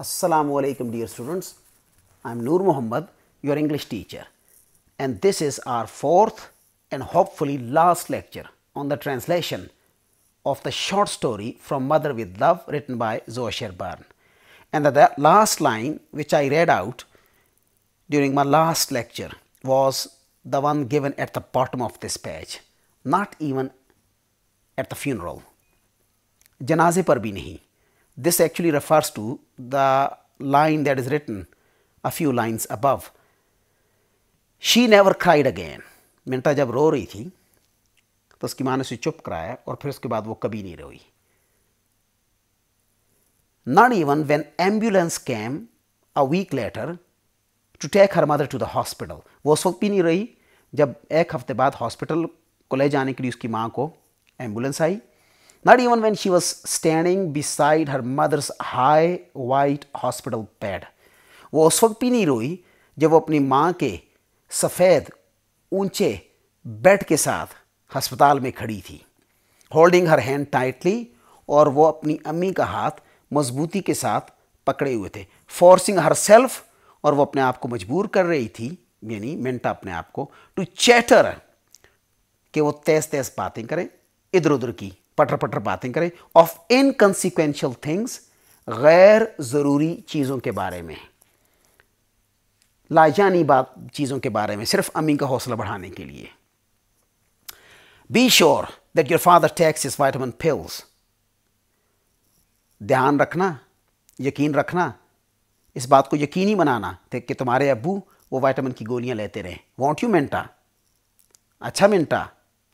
Assalamu alaikum dear students. I am Noor Muhammad, your English teacher. And this is our fourth and hopefully last lecture on the translation of the short story From Mother with Love written by Zoe Byrne. And the last line which I read out during my last lecture was the one given at the bottom of this page, not even at the funeral. Janaze par bhi nahi. This actually refers to the line that is written a few lines above. She never cried again Minta जब रो रही थी तो उसकी माँ ने उसे चुप कराया और फिर उसके बाद वो कभी नहीं रोई not even when ambulance came a week later to take her mother to the hospital वो उस वक्त भी नहीं रही जब एक हफ्ते बाद हॉस्पिटल को ले जाने के लिए उसकी माँ को एम्बुलेंस आई not even when she was standing beside her mother's high white hospital bed. वो उस वक्त भी नहीं रोई जब वो अपनी माँ के सफ़ेद ऊंचे बेड के साथ हस्पताल में खड़ी थी होल्डिंग हर हैंड टाइटली और वो अपनी अम्मी का हाथ मजबूती के साथ पकड़े हुए थे फोर्सिंग हर सेल्फ और वो अपने आप को मजबूर कर रही थी यानी मेंटा अपने आप को टू चैटर कि वो तेज तेज बातें करें इधर उधर की पटर पटर बातें करें ऑफ इनकन्सिक्वेंशियल थिंग्स गैर ज़रूरी चीज़ों के बारे में लाजानी बात चीज़ों के बारे में सिर्फ अमी का हौसला बढ़ाने के लिए be sure that your father takes his vitamin pills ध्यान रखना यकीन रखना इस बात को यकीनी बनाना कि तुम्हारे अबू वो वाइटामिन की गोलियां लेते रहे वॉन्ट यू मिनटा अच्छा मिनटा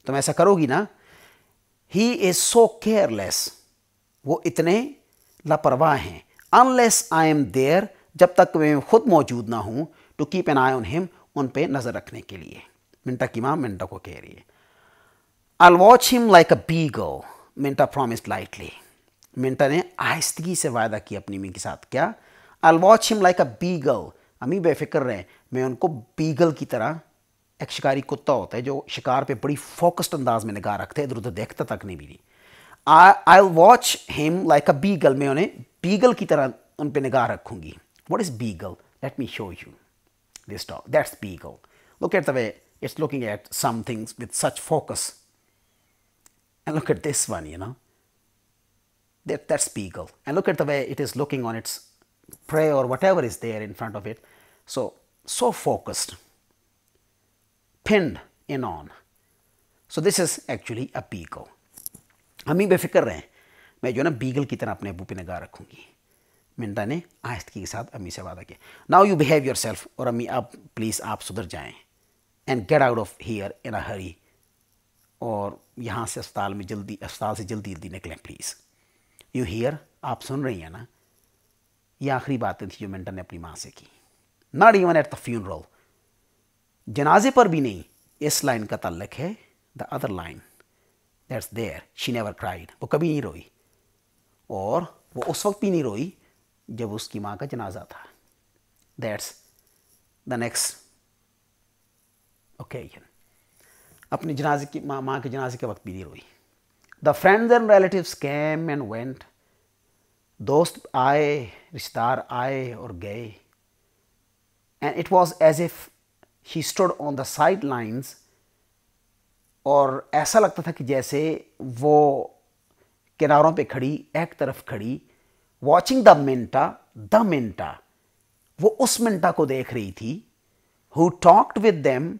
तुम ऐसा करोगी ना ही इज सो केयरलेस वो इतने लापरवाह हैं अनलेस आई एम देयर जब तक मैं खुद मौजूद ना हूँ to keep an eye on him उन पे नज़र रखने के लिए मिंटा की माँ मिंटा को कह रही है I watch him like a beagle Minta promise lightly Minta ने आहिस्तगी से वायदा किया अपनी मी के साथ क्या I watch him like a beagle अमी बेफिक्र रहे मैं उनको बीगल की तरह एक शिकारी कुत्ता होता है जो शिकार पे बड़ी फोकस्ड अंदाज में निगाह रखते इधर उधर देखता तक नहीं भी I watch him like a beagle मैं उन्हें बीगल की तरह उन पर निगाह रखूंगी what is beagle let me show you this dog that's beagle look at the way it's looking at some things with such focus and look at this one you know that that's beagle and look at the way it is looking on its prey or whatever is there in front of it so so focused pinned in on. So this is actually a beagle हम ही बेफिक्र रहें मैं जो ना beagle की तरह अपने अबू पे निगाह रखूंगी मिंटा ने आहिस्तगी के साथ अम्मी से वादा किया now you behave yourself और अम्मी आप प्लीज़ आप सुधर जाएँ and get out of here in a hurry और यहाँ से अस्पताल में जल्दी अस्पताल से जल्दी जल्दी निकलें प्लीज़ यू हियर आप सुन रही हैं ना ये आखिरी बातें थी जो मिंटा ने अपनी माँ से की not even at the funeral जनाजे पर भी नहीं इस लाइन का तल्लक है the other line that's there she never cried वो कभी नहीं रोई और वो उस वक्त भी नहीं रोई जब उसकी माँ का जनाजा था दैट्स द नेक्स्ट ओकेजन अपने जनाजे की माँ माँ के जनाजे के वक्त भी नहीं रोई the friends and relative came and went दोस्त आए रिश्तेदार आए और गए and it was as if he stood on the sidelines और ऐसा लगता था कि जैसे वो किनारों पे खड़ी एक तरफ खड़ी watching the Minta the Minta वो उस मिनटा को देख रही थी हु टॉक्ड विद देम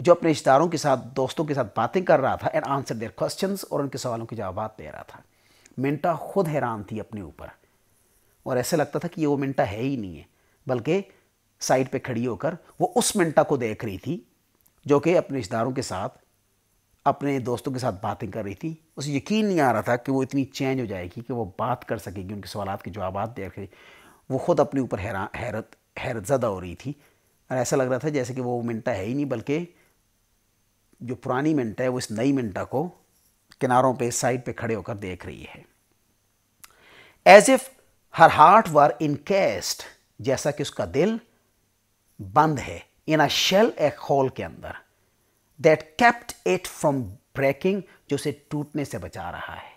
जो अपने रिश्तेदारों के साथ दोस्तों के साथ बातें कर रहा था एंड आंसर देयर क्वेश्चन और उनके सवालों के जवाब दे रहा था मिनटा खुद हैरान थी अपने ऊपर और ऐसे लगता था कि ये वो मिनटा है ही नहीं है बल्कि साइड पे खड़ी होकर वो उस मिनटा को देख रही थी जो कि अपने रिश्तेदारों के साथ अपने दोस्तों के साथ बातें कर रही थी उसे यकीन नहीं आ रहा था कि वो इतनी चेंज हो जाएगी कि वो बात कर सकेगी उनके सवाल के जवाब देख रही वो ख़ुद अपने ऊपर हैरान हैरत हैरत ज़दा हो रही थी और ऐसा लग रहा था जैसे कि वो मिनटा है ही नहीं बल्कि जो पुरानी मिनटा है वो इस नई मिनटा को किनारों पे साइड पे खड़े होकर देख रही है as if her heart were encased जैसा कि उसका दिल बंद है इन अ शेल ए होल के अंदर that kept it from breaking जो उसे टूटने से बचा रहा है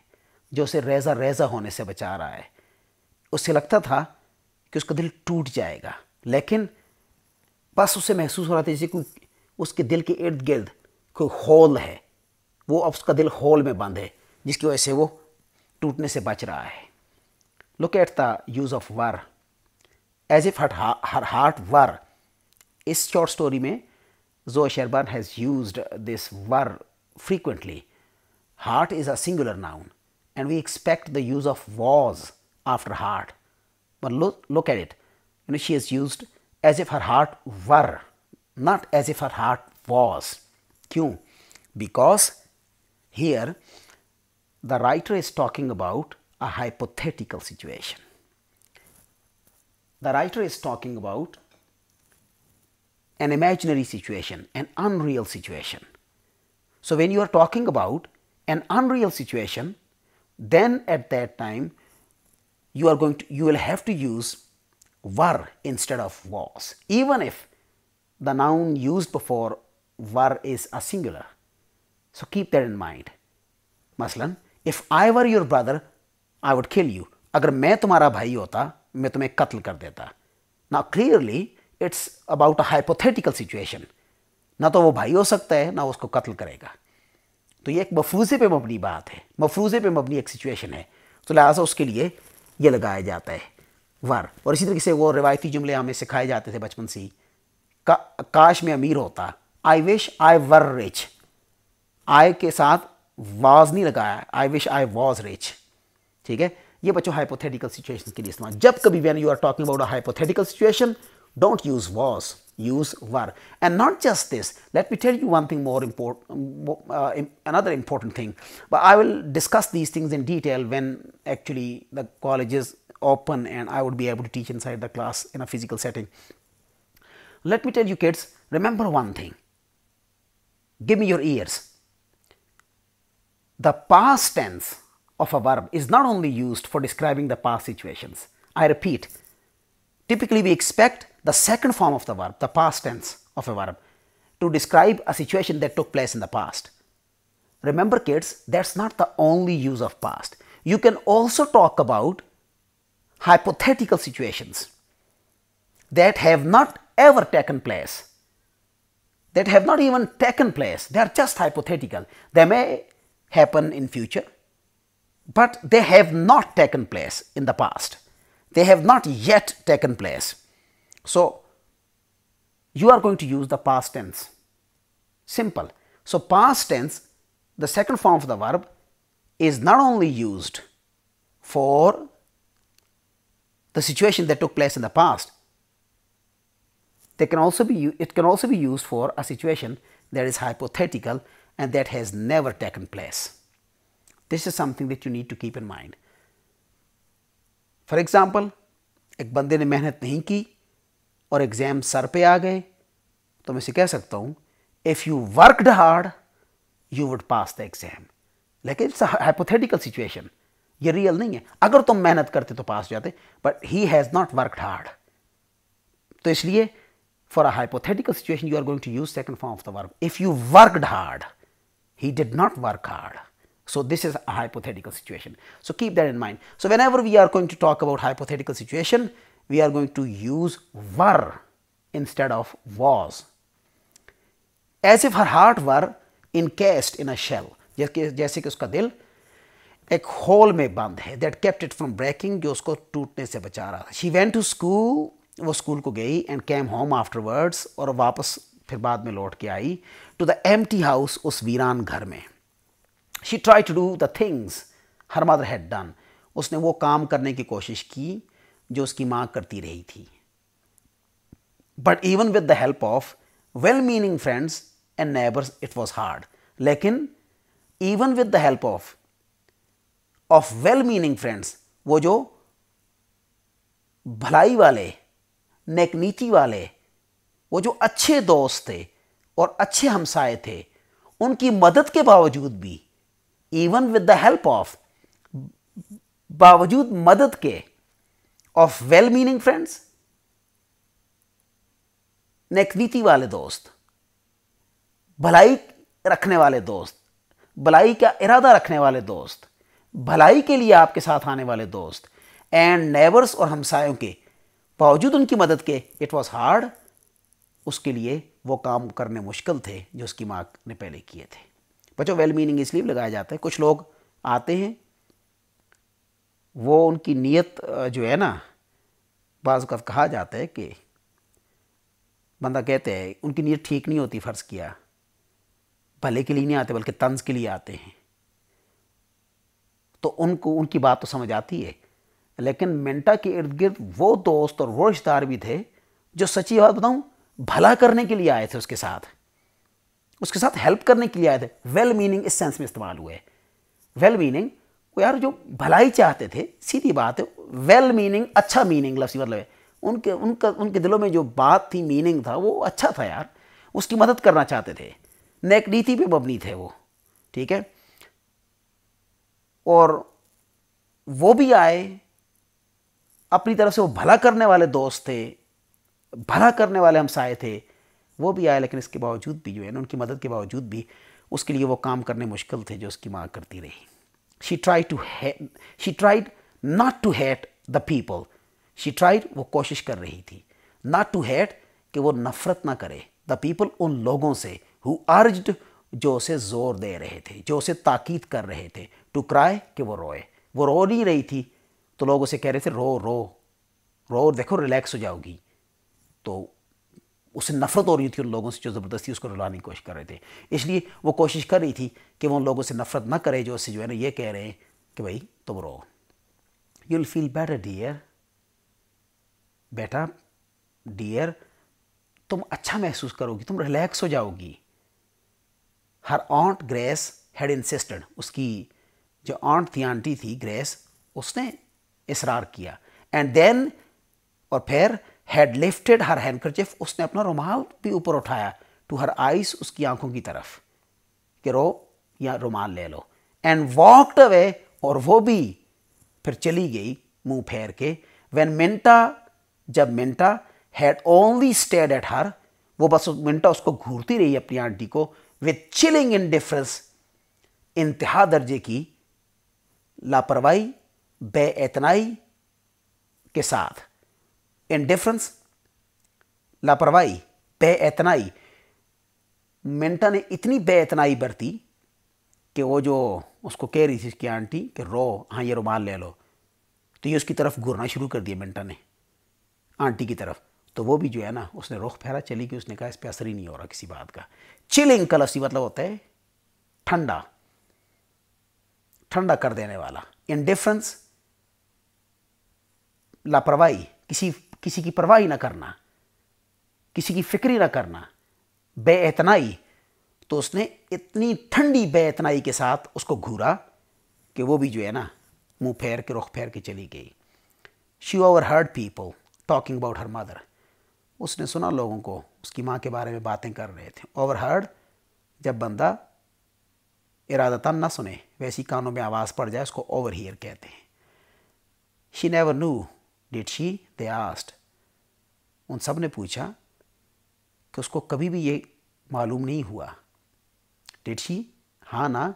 जो उसे रेजा रेजा होने से बचा रहा है उसे लगता था कि उसका दिल टूट जाएगा लेकिन बस उसे महसूस हो रहा था जैसे कोई उसके दिल के इर्द गिर्द कोई होल है वो अब उसका दिल होल में बंद है जिसकी वजह से वो टूटने से बच रहा है look at the use of were as if हट हर हार्ट वर इस शॉर्ट स्टोरी में Zoya Sherban has used this were frequently. Heart is a singular noun and we expect the use of was after heart. But look, at it. You know, she is used as if her heart were, not as if her heart was. Q. Because here the writer is talking about a hypothetical situation. The writer is talking about an imaginary situation, an unreal situation. So, when you are talking about an unreal situation, then at that time you are going to you will have to use were instead of was, even if the noun used before were is a singular. So keep that in mind. Maslan, if I were your brother, I would kill you. Agar मैं तुम्हारा भाई होता मैं tumhe कत्ल kar deta. Now clearly. It's about a hypothetical situation ना तो वो भाई हो सकता है ना उसको कत्ल करेगा तो ये एक मफरूजे पे मबनी बात है मफरूजे पे मबनी एक सिचुएशन है तो लिहाजा उसके लिए ये लगाया जाता है वर और इसी तरीके से वो रिवायती जुमले हमें सिखाए जाते थे बचपन से का, काश में अमीर होता आई wish I were rich I के साथ वाज नहीं लगाया I wish I was rich ठीक है ये बच्चों हाइपोथेटिकल सिचुएशन के लिए इस्तेमाल जब कभी when you are talking about a hypothetical situation Don't use was, use were. And not just this, let me tell you one thing more important, uh, another important thing. But I will discuss these things in detail when actually the colleges open and I would be able to teach inside the class in a physical setting. Let me tell you kids, remember one thing. Give me your ears. The past tense of a verb is not only used for describing the past situations. I repeat, Typically, we expect the second form of the verb, the past tense of a verb, to describe a situation that took place in the past. Remember kids, that's not the only use of past. You can also talk about hypothetical situations that have not ever taken place, that have not even taken place. They are just hypothetical. They may happen in future, but they have not taken place in the past. They have not yet taken place. So, you are going to use the past tense. Simple. So, past tense, the second form of the verb is not only used for the situation that took place in the past, they can also be it can also be used for a situation that is hypothetical and that has never taken place. This is something that you need to keep in mind. For example एक बंदे ने मेहनत नहीं की और exam sir पे आ गए तो मैं इसे कह सकता हूं if you worked hard you would pass the exam लेकिन इट्स हाइपोथेटिकल सिचुएशन ये रियल नहीं है अगर तुम मेहनत करते तो पास जाते but he has not worked hard तो इसलिए for a hypothetical situation you are going to use second form of the work if you worked hard he did not work hard So this is a hypothetical situation. So keep that in mind. So whenever we are going to talk about hypothetical situation, we are going to use were instead of was. As if her heart were encased in a shell. जैसे कि उसका दिल एक whole में बंद है that kept it from breaking जो उसको टूटने से बचा रहा था शी वेंट टू स्कूल वो स्कूल को गई एंड कैम होम आफ्टरवर्ड्स और वापस फिर बाद में लौट के आई टू द एम्प्टी हाउस उस वीरान घर में she try to do the things her mother had done उसने वो काम करने की कोशिश की जो उसकी माँ करती रही थी but even with the help of well meaning friends and neighbours it was hard लेकिन even with the help of of well meaning friends वो जो भलाई वाले नेकनीति वाले वो जो अच्छे दोस्त थे और अच्छे हमसाए थे उनकी मदद के बावजूद भी even with the help of बावजूद मदद के ऑफ वेल मीनिंग फ्रेंड्स नेकनीति वाले दोस्त भलाई रखने वाले दोस्त भलाई का इरादा रखने वाले दोस्त भलाई के लिए आपके साथ आने वाले दोस्त एंड नेबर्स और हमसायों के बावजूद उनकी मदद के इट वॉज हार्ड उसके लिए वो काम करने मुश्किल थे जो उसकी माँ ने पहले किए थे बच्चों वेल मीनिंग इसलिए लगाया जाता है कुछ लोग आते हैं वो उनकी नीयत जो है ना बाज़ कहा जाता है कि बंदा कहते हैं उनकी नीयत ठीक नहीं होती फ़र्ज़ किया भले के लिए नहीं आते बल्कि तंज के लिए आते हैं तो उनको उनकी बात तो समझ आती है लेकिन मेंटा के इर्द गिर्द वो दोस्त और वो रिश्तेदार भी थे जो सच्ची बात बताऊँ भला करने के लिए आए थे उसके साथ उसके साथ हेल्प करने के लिए आए थे वेल मीनिंग इस सेंस में इस्तेमाल हुए वेल मीनिंग वो यार जो भलाई चाहते थे सीधी बात है वेल मीनिंग अच्छा मीनिंग मतलब लफ्सी मतलब है उनके उनका उनके दिलों में जो बात थी मीनिंग था वो अच्छा था यार उसकी मदद करना चाहते थे नेक नीति पे मबनी थे वो ठीक है और वो भी आए अपनी तरफ से वो भला करने वाले दोस्त थे भला करने वाले हमसाए थे वो भी आया लेकिन इसके बावजूद भी जो है ना उनकी मदद के बावजूद भी उसके लिए वो काम करने मुश्किल थे जो उसकी माँ करती रही she try to she tried not to hate the people she tried वो कोशिश कर रही थी नॉट टू हेट कि वो नफरत ना करे द पीपल उन लोगों से हु अर्ज्ड जो उसे जोर दे रहे थे जो उसे ताकीद कर रहे थे टू क्राई कि वो रोए वो रो नहीं रही थी तो लोग उसे कह रहे थे रो रो रो देखो रिलैक्स हो जाओगी तो उससे नफरत हो रही थी उन लोगों से जो ज़बरदस्ती उसको रुलाने की कोशिश कर रहे थे इसलिए वो कोशिश कर रही थी कि वो उन लोगों से नफरत ना करे जो उससे जो है ना ये कह रहे हैं कि भाई तुम रो यूल फील बेटर डियर बेटा डियर तुम अच्छा महसूस करोगी तुम रिलैक्स हो जाओगी her aunt Grace had insisted उसकी जो ऑंट थी आंटी थी ग्रेस उसने इसरार किया एंड देन और फिर हैड लिफ्टेड हर हैंडकरचिफ उसने अपना रुमाल भी ऊपर उठाया टू हर आइस उसकी आंखों की तरफ कि रो या रुमाल ले लो एंड वॉकड अवे और वो भी फिर चली गई मुंह फेर के वेन मिंटा जब Minta had only stayed at her वो बस मिंटा उसको घूरती रही अपनी आंटी को विथ चिलिंग इन डिफरेंस इंतहा दर्जे की लापरवाही बेतनाई के साथ इंडिफरेंस लापरवाही बेतनाई मिंटा ने इतनी बेतनाई बरती कि वो जो उसको कह रही थी उसकी आंटी कि रो हाँ ये रुमाल ले लो तो ये उसकी तरफ घूरना शुरू कर दिया मिंटा ने आंटी की तरफ तो वो भी जो है ना उसने रुख फहरा चली कि उसने कहा इस पर असर ही नहीं हो रहा किसी बात का चिलिंग कलसी मतलब होता है ठंडा ठंडा कर देने वाला इनडिफरेंस लापरवाही किसी किसी की परवाह ही ना करना किसी की फिक्री ना करना बेतनाई तो उसने इतनी ठंडी बेतनाई के साथ उसको घूरा कि वो भी जो है ना मुंह फेर के रुख फेर के चली गई she overheard people talking about her mother उसने सुना लोगों को उसकी माँ के बारे में बातें कर रहे थे ओवर हर्ड जब बंदा इरादता ना सुने वैसी कानों में आवाज़ पड़ जाए उसको ओवर हीयर कहते हैं she never knew did she they asked उन सब ने पूछा कि उसको कभी भी ये मालूम नहीं हुआ डिड शी हाँ ना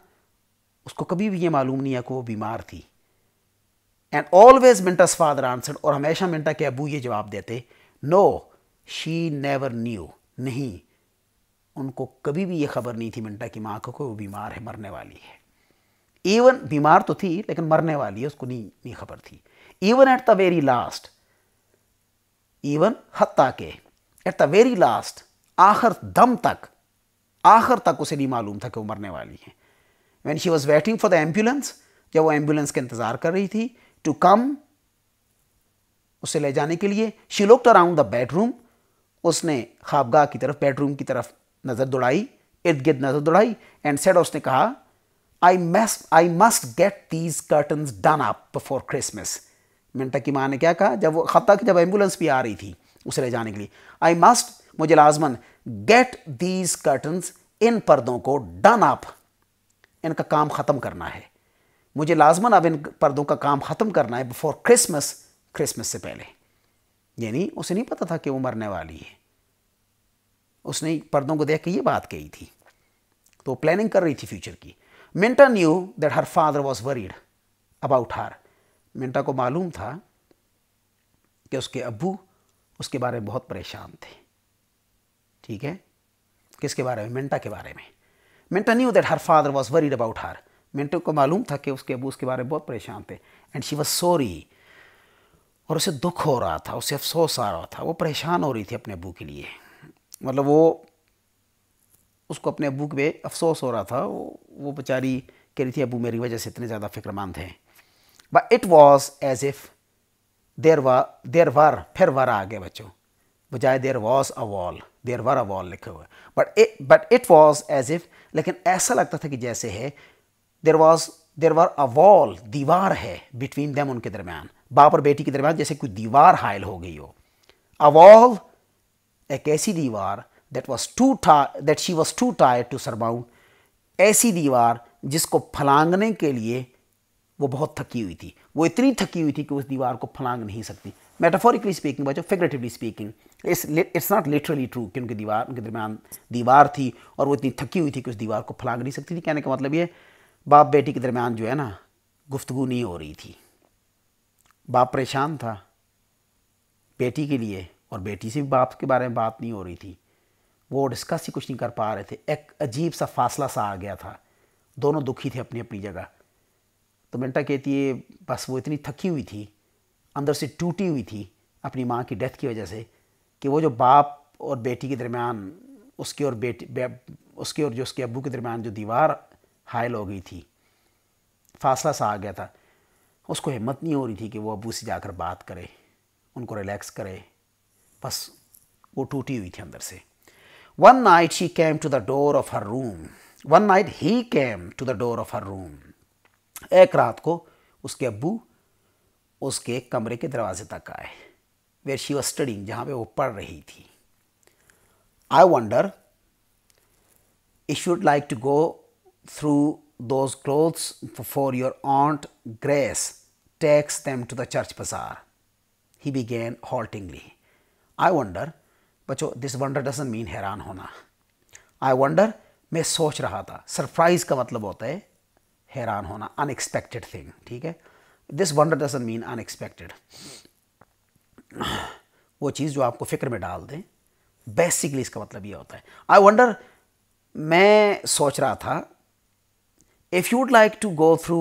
उसको कभी भी ये मालूम नहीं है कि वो बीमार थी and always Minta's father answer और हमेशा मिंटा के अबू ये जवाब देते नो शी नेवर न्यू नहीं उनको कभी भी ये खबर नहीं थी मिंटा की माँ को कि वो बीमार है मरने वाली है इवन बीमार तो थी लेकिन मरने वाली है उसको नहीं नहीं खबर थी even at the very last, even हत्ता के एट द वेरी लास्ट आखिर दम तक आखिर तक उसे नहीं मालूम था कि वो मरने वाली है when she was waiting for the ambulance जब वो एम्बुलेंस का इंतज़ार कर रही थी टू कम उसे ले जाने के लिए she looked around the bedroom उसने खाबगाह की तरफ बेडरूम की तरफ नज़र दौड़ाई इर्द गिर्द नज़र दौड़ाई एंड सेड उसने कहा I must I must get these curtains done up before Christmas Minta की माँ ने क्या कहा जब वो खत्ता तक जब एम्बुलेंस भी आ रही थी उसे ले जाने के लिए आई मस्ट मुझे लाजमन गेट दीज कर्टन इन पर्दों को डन अप इनका काम ख़त्म करना है मुझे लाजमन अब इन पर्दों का काम ख़त्म करना है बिफोर क्रिसमस क्रिसमस से पहले यानी उसे नहीं पता था कि वो मरने वाली है उसने पर्दों को देख के ये बात कही थी तो प्लानिंग कर रही थी फ्यूचर की Minta knew that her father was worried about her Minta को मालूम था कि उसके अबू उसके बारे में बहुत परेशान थे ठीक है किसके बारे में मिंटा के बारे में Minta knew that her father was worried about her Minta को मालूम था कि उसके अबू उसके बारे में बहुत परेशान थे एंड शी वॉज सॉरी और उसे दुख हो रहा था उसे अफसोस आ रहा था वो परेशान हो रही थी अपने अबू के लिए मतलब वो उसको अपने अबू के अफसोस हो रहा था वो वो बेचारी कह रही थी अबू मेरी वजह से इतने ज़्यादा फिक्रमंद हैं but it was as if there were there were फिर वर आ गए बच्चों बजाय there was a wall there were a wall लिखा हुआ but but it was as if लेकिन ऐसा लगता था कि जैसे है there was there were a wall दीवार है बिटवीन दैम उनके दरम्यान बाप और बेटी के दरम्यान जैसे कोई दीवार हायल हो गई हो अ वॉल एक ऐसी दीवार that was too that she was too tired to surmount ऐसी दीवार जिसको फलांगने के लिए वो बहुत थकी हुई थी वो इतनी थकी हुई थी कि उस दीवार को फलांग नहीं सकती मेटाफोरिकली स्पीकिंग बच्चों figuratively speaking it's not literally true कि उनकी दीवार उनके दरमियान दीवार थी और वो इतनी थकी हुई थी कि उस दीवार को फलांग नहीं सकती थी कहने का मतलब ये बाप बेटी के दरमियान जो है ना गुफ्तगु नहीं हो रही थी बाप परेशान था बेटी के लिए और बेटी से भी बाप के बारे में बात नहीं हो रही थी वो डिस्कस ही कुछ नहीं कर पा रहे थे एक अजीब सा फासला सा आ गया था दोनों दुखी थे अपनी अपनी जगह तो मिंटा कहती है बस वो इतनी थकी हुई थी अंदर से टूटी हुई थी अपनी माँ की डेथ की वजह से कि वो जो बाप और बेटी के दरमियान उसके और बेटी बे, उसके और जो उसके अबू के दरमियान जो दीवार हायल हो गई थी फासला सा आ गया था उसको हिम्मत नहीं हो रही थी कि वो अबू से जाकर बात करे उनको रिलैक्स करे बस वो टूटी हुई थी अंदर से one night she came to the door of her room one night he came to the door of her room एक रात को उसके अबू उसके कमरे के दरवाजे तक आए वेर शी वॉज स्टडिंग जहाँ पे वो पढ़ रही थी I wonder I should like to go through those clothes for your aunt Grace takes them to the church bazaar he began haltingly I wonder बचो दिस वंडर डजन मीन हैरान होना I wonder मैं सोच रहा था surprise का मतलब होता है हैरान होना अनएक्सपेक्टेड थिंग ठीक है this wonder doesn't mean unexpected वो चीज़ जो आपको फिक्र में डाल दें बेसिकली इसका मतलब ये होता है आई वंडर मैं सोच रहा था if you'd like to go through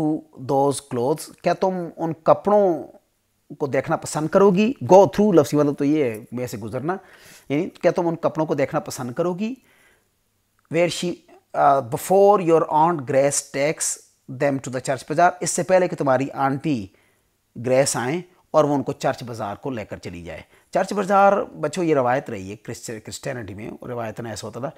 those clothes क्या तुम उन कपड़ों को देखना पसंद करोगी गो थ्रू लफ्सी मतलब तो ये है वैसे गुजरना यानी क्या तुम उन कपड़ों को देखना पसंद करोगी where she before your aunt Grace takes them to the church bazaar इससे पहले कि तुम्हारी आंटी ग्रेस आएँ और वो उनको चर्च बाज़ार को लेकर चली जाए चर्च बाज़ार बच्चों ये रवायत रही है क्रिश्चियनिटी में रवायत में ऐसा होता था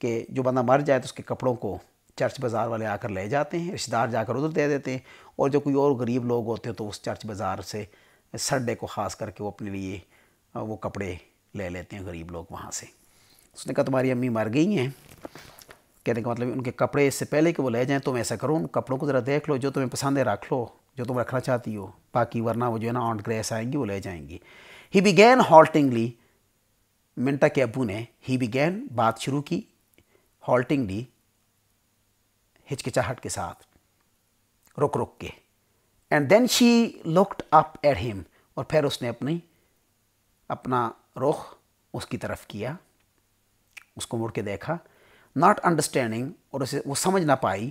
कि जो बंदा मर जाए तो उसके कपड़ों को चर्च बाज़ार वाले आकर ले जाते हैं रिश्तेदार जाकर उधर दे देते हैं और जो कोई और गरीब लोग होते हैं तो उस चर्च बाज़ार से संडे को ख़ास करके वो अपने लिए वो कपड़े ले लेते हैं गरीब लोग वहाँ से उसने कहा तुम्हारी अम्मी मर गई हैं कहने का मतलब उनके कपड़े इससे पहले कि वो ले जाएँ तुम ऐसा करो उन कपड़ों को ज़रा देख लो जो तुम्हें पसंद है रख लो जो तुम रखना चाहती हो बाकी वरना वो जो है ना ऑन ग्रेस आएंगी वो ले जाएंगी ही गैन हॉल्टिंगली मिन्टा के अबू ने ही गैन बात शुरू की हॉल्टिंगली हिचकिचाहट के साथ रुक रुक के and then she looked up at him और फिर उसने अपनी अपना रुख उसकी तरफ किया उसको मुड़ के देखा नॉट अंडरस्टैंडिंग और उसे वो समझ ना पाई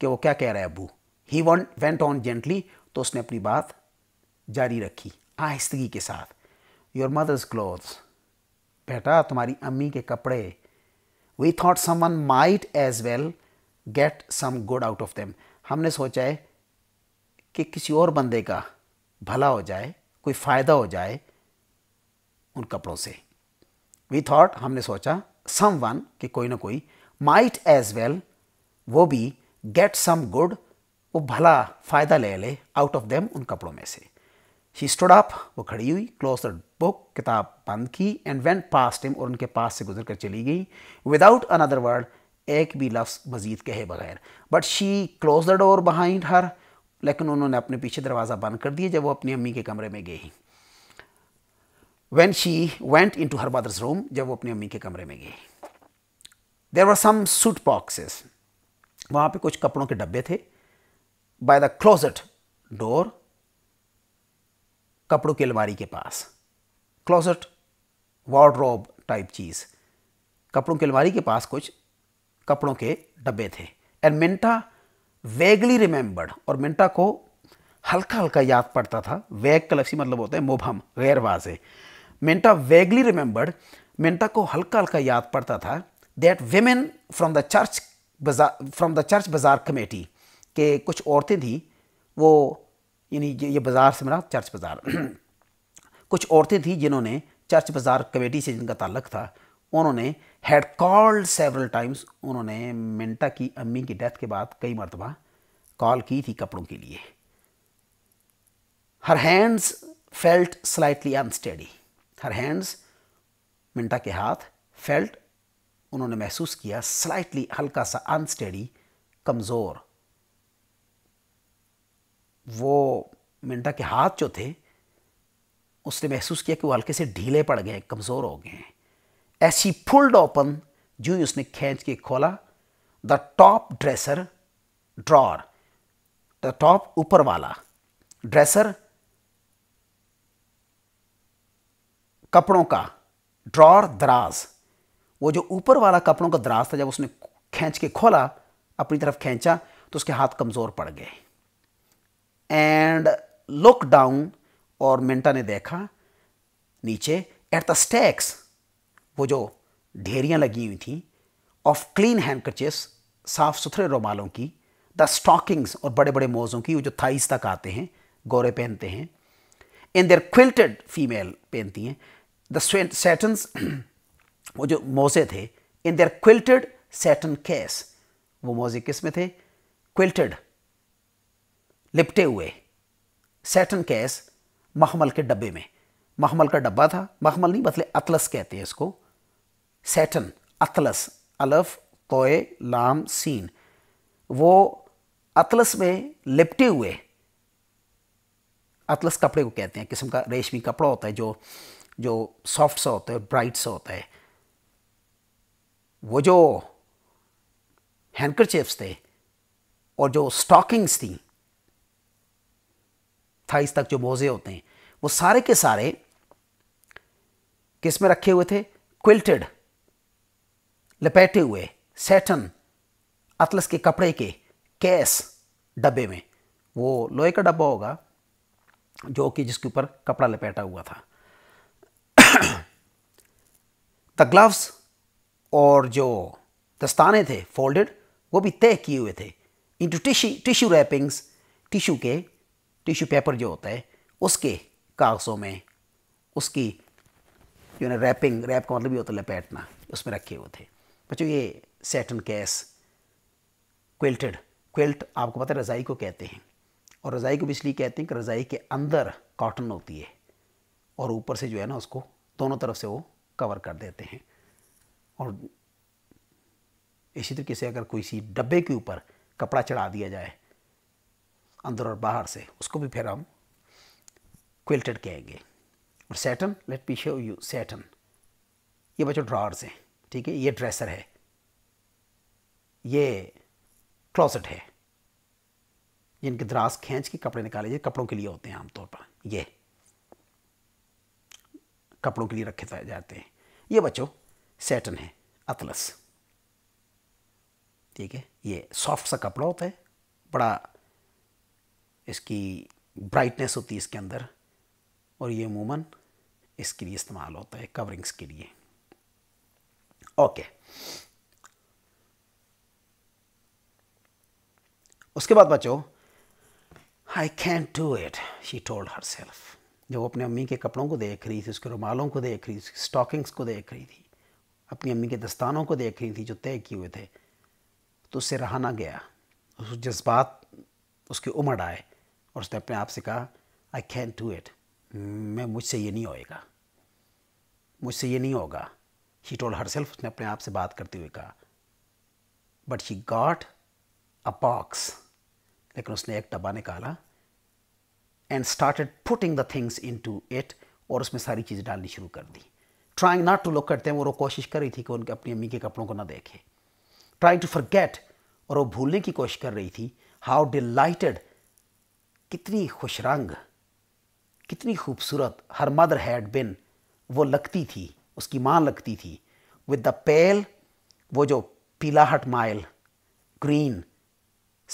कि वो क्या कह रहा है अबू he want went on gently तो उसने अपनी बात जारी रखी आहिस्तगी के साथ योर मदर्स क्लोथ्स बेटा तुम्हारी अम्मी के कपड़े we thought someone might as well get some good out of them हमने सोचा है कि किसी और बंदे का भला हो जाए कोई फ़ायदा हो जाए उन कपड़ों से वी थॉट हमने सोचा सम वन कि कोई ना कोई माइट एज वेल वो भी गेट सम गुड वो भला फ़ायदा ले ले आउट ऑफ देम उन कपड़ों में से शी स्टूड अप वो खड़ी हुई क्लोज द बुक किताब बंद की एंड वेन पास टिम और उनके पास से गुजर कर चली गई विदाउट अनदर वर्ड एक भी लफ्स मजीद कहे बगैर but she close the door behind her लेकिन उन्होंने अपने पीछे दरवाज़ा बंद कर दिया जब वो अपनी अम्मी के कमरे में गई when she went into her mother's room जब वो अपनी अम्मी के कमरे में गई देर वर सम सूट बॉक्सेस वहाँ पे कुछ कपड़ों के डब्बे थे बाय द क्लोजेट डोर कपड़ों की अलमारी के पास क्लोजेट वार्ड्रोब टाइप चीज़ कपड़ों की अलमारी के पास कुछ कपड़ों के डब्बे थे एंड मिंटा वेगली रिमेम्बर्ड और मिंटा को हल्का हल्का याद पड़ता था वेग का लफ्सी मतलब होता है मुभम गैर was Minta vaguely remembered Minta को हल्का हल्का याद पड़ता था that women from the church bazaar from the church bazaar committee के कुछ औरतें थीं वो यानी ये बाज़ार से मेरा चर्च बाज़ार कुछ औरतें थीं जिन्होंने चर्च बाज़ार कमेटी से जिनका ताल्लक था उन्होंने हेड कॉल्ड सेवरल टाइम्स उन्होंने मिंटा की अम्मी की डेथ के बाद कई मरतबा कॉल की थी कपड़ों के लिए her hands felt slightly unsteady her hands Minta के हाथ फेल्ट उन्होंने महसूस किया स्लाइटली हल्का सा अनस्टेडी कमज़ोर वो मिंटा के हाथ जो थे उसने महसूस किया कि वो हल्के से ढीले पड़ गए कमज़ोर हो गए हैं ऐसी फुल्ड ओपन जो ही उसने खींच के खोला the top dresser drawer the top ऊपर वाला ड्रेसर कपड़ों का ड्रॉर दराज वो जो ऊपर वाला कपड़ों का दराज था जब उसने खींच के खोला अपनी तरफ खींचा तो उसके हाथ कमज़ोर पड़ गए एंड लुक डाउन और मिंटा ने देखा नीचे एट द स्टैक्स वो जो ढेरियाँ लगी हुई थी ऑफ क्लीन हैंडकरचेस साफ सुथरे रुमालों की द स्टॉकिंग्स और बड़े बड़े मोज़ों की वो जो थाइस तक आते हैं गोरे पहनते हैं इन देर क्विल्टेड फीमेल पहनती हैं the सेटन वो जो मोजे थे in their quilted satin case वो मोजे किस में थे क्विल्टेड लिपटे हुए सेटन केस महमल के डब्बे में महमल का डब्बा था महमल नहीं बदले अतलस कहते हैं इसको सेटन अतलस अलफ तोय लाम सीन वो अतलस में लिपटे हुए अतलस कपड़े को कहते हैं किस्म का रेशमी कपड़ा होता है जो जो सॉफ्ट सा होता है ब्राइट सा होता है वो जो हैंकर थे और जो स्टॉकिंग्स थी थाइस तक जो मोज़े होते हैं वो सारे के सारे किस में रखे हुए थे क्विल्टेड लपेटे हुए सेटन अतलस के कपड़े के कैस डब्बे में वो लोहे का डब्बा होगा जो कि जिसके ऊपर कपड़ा लपेटा हुआ था द ग्लव्स और जो दस्ताने थे फोल्डेड वो भी तय किए हुए थे into tissue tissue wrappings tissue के टिश्यू पेपर जो होता है उसके कागज़ों में उसकी जो है रैपिंग रैप का मतलब ये होता है लपेटना उसमें रखे हुए थे बच्चों ये सेटन कैस क्विल्टेड क्विल्ट आपको पता है रज़ाई को कहते हैं और रज़ाई को भी इसलिए कहते हैं कि रज़ाई के अंदर कॉटन होती है और ऊपर से जो है ना उसको दोनों तरफ से वो कवर कर देते हैं और इसी तरीके से अगर कोई सी डब्बे के ऊपर कपड़ा चढ़ा दिया जाए अंदर और बाहर से उसको भी फिर हम क्विल्टेड कहेंगे और satin let me show you satin ये बच्चों ड्रॉर्स हैं ठीक है ये ड्रेसर है ये क्लॉसेट है जिनके दराज खींच के कपड़े निकाले जाए कपड़ों के लिए होते हैं आमतौर पर ये कपड़ों के लिए रखे जाते हैं ये बच्चों सेटन है अतलस ठीक है ये सॉफ्ट सा कपड़ा होता है बड़ा इसकी ब्राइटनेस होती है इसके अंदर और ये अमूमन इसके लिए इस्तेमाल होता है कवरिंग्स के लिए ओके उसके बाद बच्चों I can do it she told herself जो वो अपनी अम्मी के कपड़ों को देख रही थी उसके रुमालों को देख रही थी स्टॉकिंग्स को देख रही थी अपनी अम्मी के दस्तानों को देख रही थी जो तय किए हुए थे तो उससे रहा ना गया उस जज्बात उसके उमड़ आए और उसने अपने आप से कहा आई कैन डू इट मैं मुझसे ये नहीं होएगा मुझसे ये नहीं होगा ही टोल हर सेल्फ उसने अपने आप से बात करते हुए कहा but she got a box लेकिन उसने एक डब्बा निकाला and started putting the things to it और उसमें सारी चीज़ें डालनी शुरू कर दी ट्राइंग नॉट टू लुक करते हैं और वो कोशिश कर रही थी कि उनके अपनी अम्मी के कपड़ों को ना देखे ट्राइंग टू फॉरगेट और वो भूलने की कोशिश कर रही थी हाउ डिलाइटेड कितनी खुश रंग कितनी खूबसूरत हर मदर हैड बिन वो लगती थी उसकी माँ लगती थी विद द पेल वो जो पीलाहट माइल ग्रीन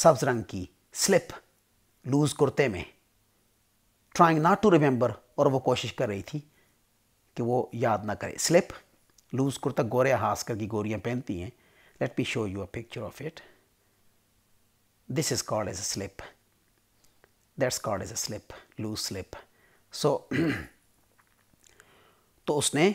सब्ज रंग की स्लिप लूज कुर्ते में ट्राइंग नॉट टू रिमेंबर और वो कोशिश कर रही थी कि वो याद ना करे स्लिप लूज कुर्ता गोरे हास कर की गोरियाँ पहनती हैं let me show you a picture of it this is called as a slip that's called as a slip loose slip so तो उसने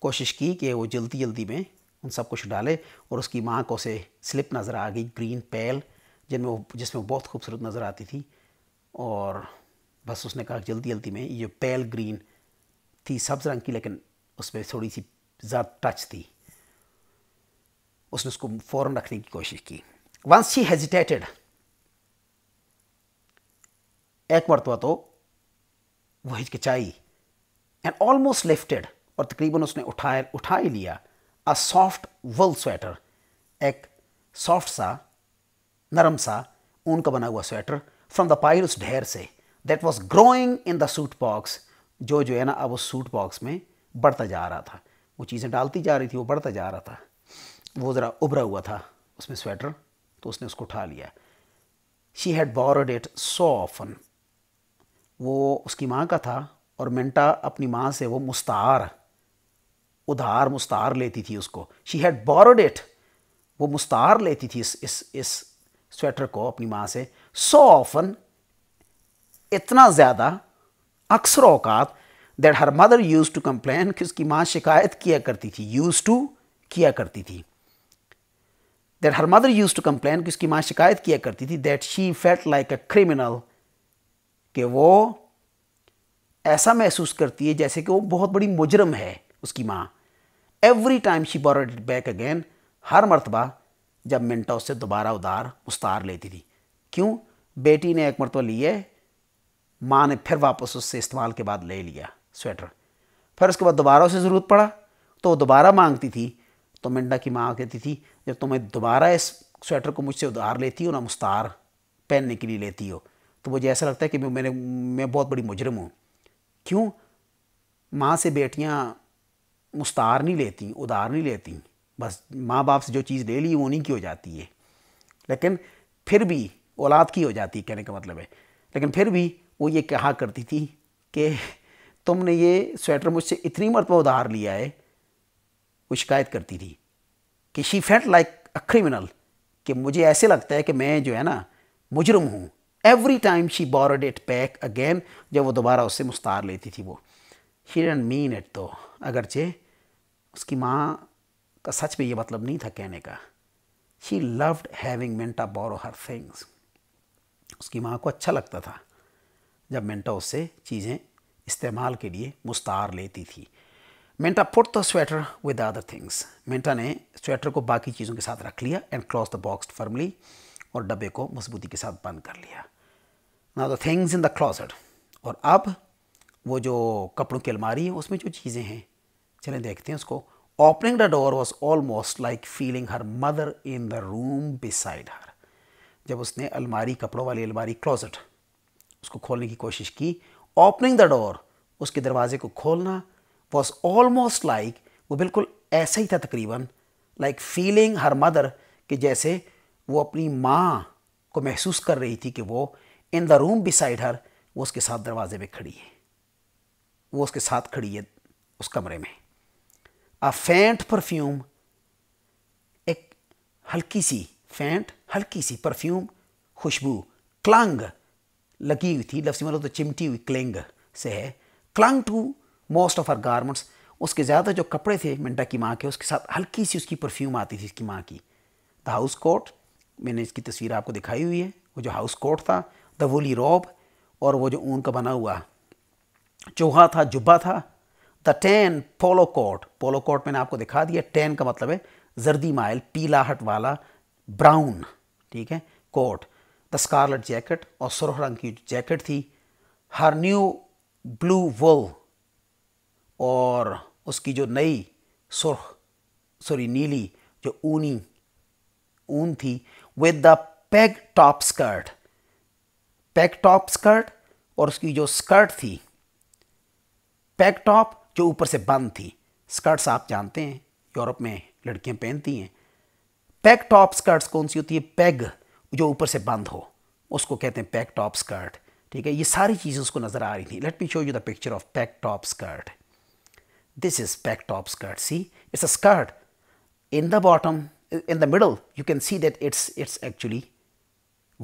कोशिश की कि वो जल्दी जल्दी में उन सब कुछ डाले और उसकी माँ को उसे स्लिप नज़र आ गई ग्रीन पैल जिनमें वो जिसमें वो बहुत खूबसूरत नज़र आती थी और बस उसने कहा जल्दी जल्दी में ये पेल ग्रीन थी सब्ज़ रंग की लेकिन उस पर थोड़ी सी ज़्यादा टच थी उसने उसको फ़ौरन रखने की कोशिश की वंस शी हेजिटेटेड एक मरतबा तो वो हिचकिचाई एंड ऑलमोस्ट लिफ्टेड और तकरीबन उसने उठाए उठा ही लिया अ सॉफ्ट वल स्वेटर एक सॉफ्ट सा नरम सा ऊन का बना हुआ स्वेटर फ्रॉम द उस ढेर से that was growing in the suit box जो जो है ना अब उस सूट बॉक्स में बढ़ता जा रहा था वो चीज़ें डालती जा रही थी वो बढ़ता जा रहा था वो ज़रा उभरा हुआ था उसमें स्वेटर तो उसने उसको उठा लिया she had borrowed it so often वो उसकी माँ का था और मिंटा अपनी माँ से वो मुस्तार उधार मुस्तार लेती थी उसको शी हैड बॉरड इट वो मुस्तार लेती थी इस इस इस स्वेटर को अपनी माँ से सो ऑफन इतना ज़्यादा अक्सर अवकात that her mother use to complain कि उसकी माँ शिकायत किया करती थी यूज़ टू किया करती थी that her mother use to complain कि उसकी माँ शिकायत किया करती थी that she felt like a criminal कि वो ऐसा महसूस करती है जैसे कि वो बहुत बड़ी मुजरम है उसकी माँ every time she borrowed it back again हर मरतबा जब मिनटा उससे दोबारा उधार उस्तार लेती थी क्यों बेटी ने एक मरतबा ली है माँ ने फिर वापस उससे इस्तेमाल के बाद ले लिया स्वेटर फिर उसके बाद दोबारा उसे ज़रूरत पड़ा तो वो दोबारा मांगती थी तो मिंडा की माँ कहती थी जब तुम्हें दोबारा इस स्वेटर को मुझसे उधार लेती हो ना मुस्तार पहनने के लिए लेती हो तो मुझे ऐसा लगता है कि मैं मैंने मैं बहुत बड़ी मुजरम हूँ क्यों माँ से बेटियाँ मुस्तार नहीं लेती उधार नहीं लेती बस माँ बाप से जो चीज़ ले ली वो उन्हीं की हो जाती है लेकिन फिर भी औलाद की हो जाती है कहने का मतलब है लेकिन फिर भी वो ये कहा करती थी कि तुमने ये स्वेटर मुझसे इतनी मरतबा उधार लिया है वो शिकायत करती थी कि she felt like a criminal कि मुझे ऐसे लगता है कि मैं जो है ना मुजरम हूँ every time she borrowed it back again जब वो दोबारा उससे मुस्तार लेती थी वो शी डेंट मीन इट तो अगरचे उसकी माँ का सच में ये मतलब नहीं था कहने का she loved having Minta borrow her things उसकी माँ को अच्छा लगता था जब मिंटा उससे चीज़ें इस्तेमाल के लिए मुस्तार लेती थी Minta put the sweater with other things Minta ने स्वेटर को बाकी चीज़ों के साथ रख लिया and close the box firmly और डब्बे को मजबूती के साथ बंद कर लिया ना the things in the closet और अब वो जो कपड़ों की अलमारी है उसमें जो चीज़ें हैं चलें देखते हैं उसको opening the door was almost like feeling her mother in the room beside her जब उसने अलमारी कपड़ों वाली अलमारी क्लोजट उसको खोलने की कोशिश की ओपनिंग द डोर उसके दरवाजे को खोलना वॉज ऑलमोस्ट लाइक वो बिल्कुल ऐसा ही था तकरीबन लाइक फीलिंग हर मदर कि जैसे वो अपनी माँ को महसूस कर रही थी कि वो in the room beside her वो उसके साथ दरवाजे पे खड़ी है वो उसके साथ खड़ी है उस कमरे में आ फेंट परफ्यूम एक हल्की सी फेंट हल्की सी परफ्यूम खुशबू क्लंग लगी हुई थी लफ्जी मतलब तो चिमटी हुई क्लिंग से है clung to most of her garments उसके ज़्यादा जो कपड़े थे मिंटा की माँ के उसके साथ हल्की सी उसकी परफ्यूम आती थी इसकी माँ की द हाउस कोट मैंने इसकी तस्वीर आपको दिखाई हुई है वो जो हाउस कोट था द वोली रॉब और वो जो ऊन का बना हुआ चोहा था जुब्बा था the tan polo coat polo coat मैंने आपको दिखा दिया टेन का मतलब है जर्दी माइल पीलाहट वाला ब्राउन ठीक है कोट द स्कारलेट जैकेट और सुरह रंग की जैकेट थी हर न्यू ब्लू वुल और उसकी जो नई सुरख सॉरी नीली जो ऊनी ऊन थी with the peg top skirt peg top skirt और उसकी जो स्कर्ट थी पैग टॉप जो ऊपर से बंद थी स्कर्ट्स आप जानते हैं यूरोप में लड़कियां पहनती हैं पैग टॉप स्कर्ट्स कौन सी होती है पैग जो ऊपर से बंद हो उसको कहते हैं पैक टॉप स्कर्ट ठीक है ये सारी चीज़ें उसको नज़र आ रही थी let me show you the picture of peg top skirt this is back top skirt see it's a skirt in the bottom in the middle you can see that it's it's actually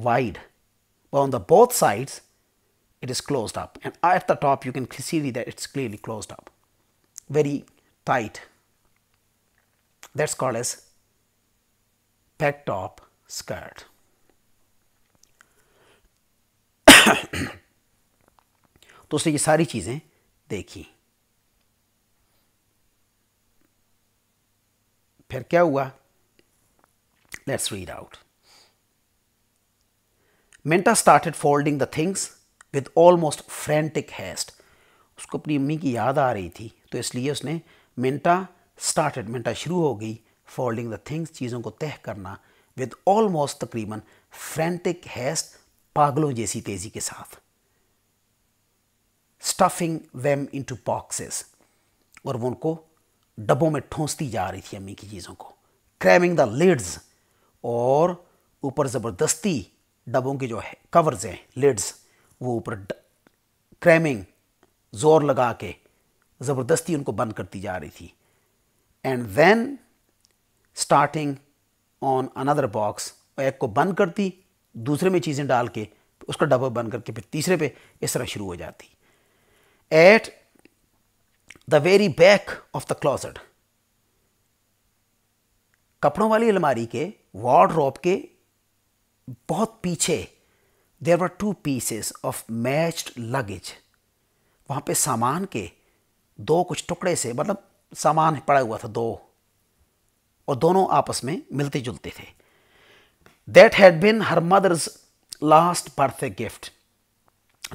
wide but on the both sides it is closed up and at the top you can see that it's clearly closed up very tight that's called as back top skirt तो उसने ये सारी चीज़ें देखी फिर क्या हुआ let's read out Minta started folding the things with almost frantic haste उसको अपनी अम्मी की याद आ रही थी तो इसलिए उसने मेंटा स्टार्टेड मेंटा शुरू हो गई फोल्डिंग द थिंग्स चीज़ों को तय करना विद ऑलमोस्ट तकरीबन फ्रेंटिक हेस्ट पागलों जैसी तेजी के साथ स्टफिंग वेम इन टू बॉक्सेस और वो उनको डब्बों में ठोंसती जा रही थी अम्मी की चीज़ों को क्रैमिंग द लिड्स और ऊपर ज़बरदस्ती डब्बों के जो है कवर्स हैं लिड्स वो ऊपर क्रैमिंग ज़ोर लगा के ज़बरदस्ती उनको बंद करती जा रही थी and then starting on another box एक को बंद करती दूसरे में चीज़ें डाल के उसका डबल बन करके फिर तीसरे पे इस तरह शुरू हो जाती at the very back of the closet कपड़ों वाली अलमारी के वार्ड रॉप के बहुत पीछे there are two pieces of matched luggage वहाँ पे सामान के दो कुछ टुकड़े से मतलब सामान पड़ा हुआ था दो और दोनों आपस में मिलते जुलते थे that had been her mother's last birthday gift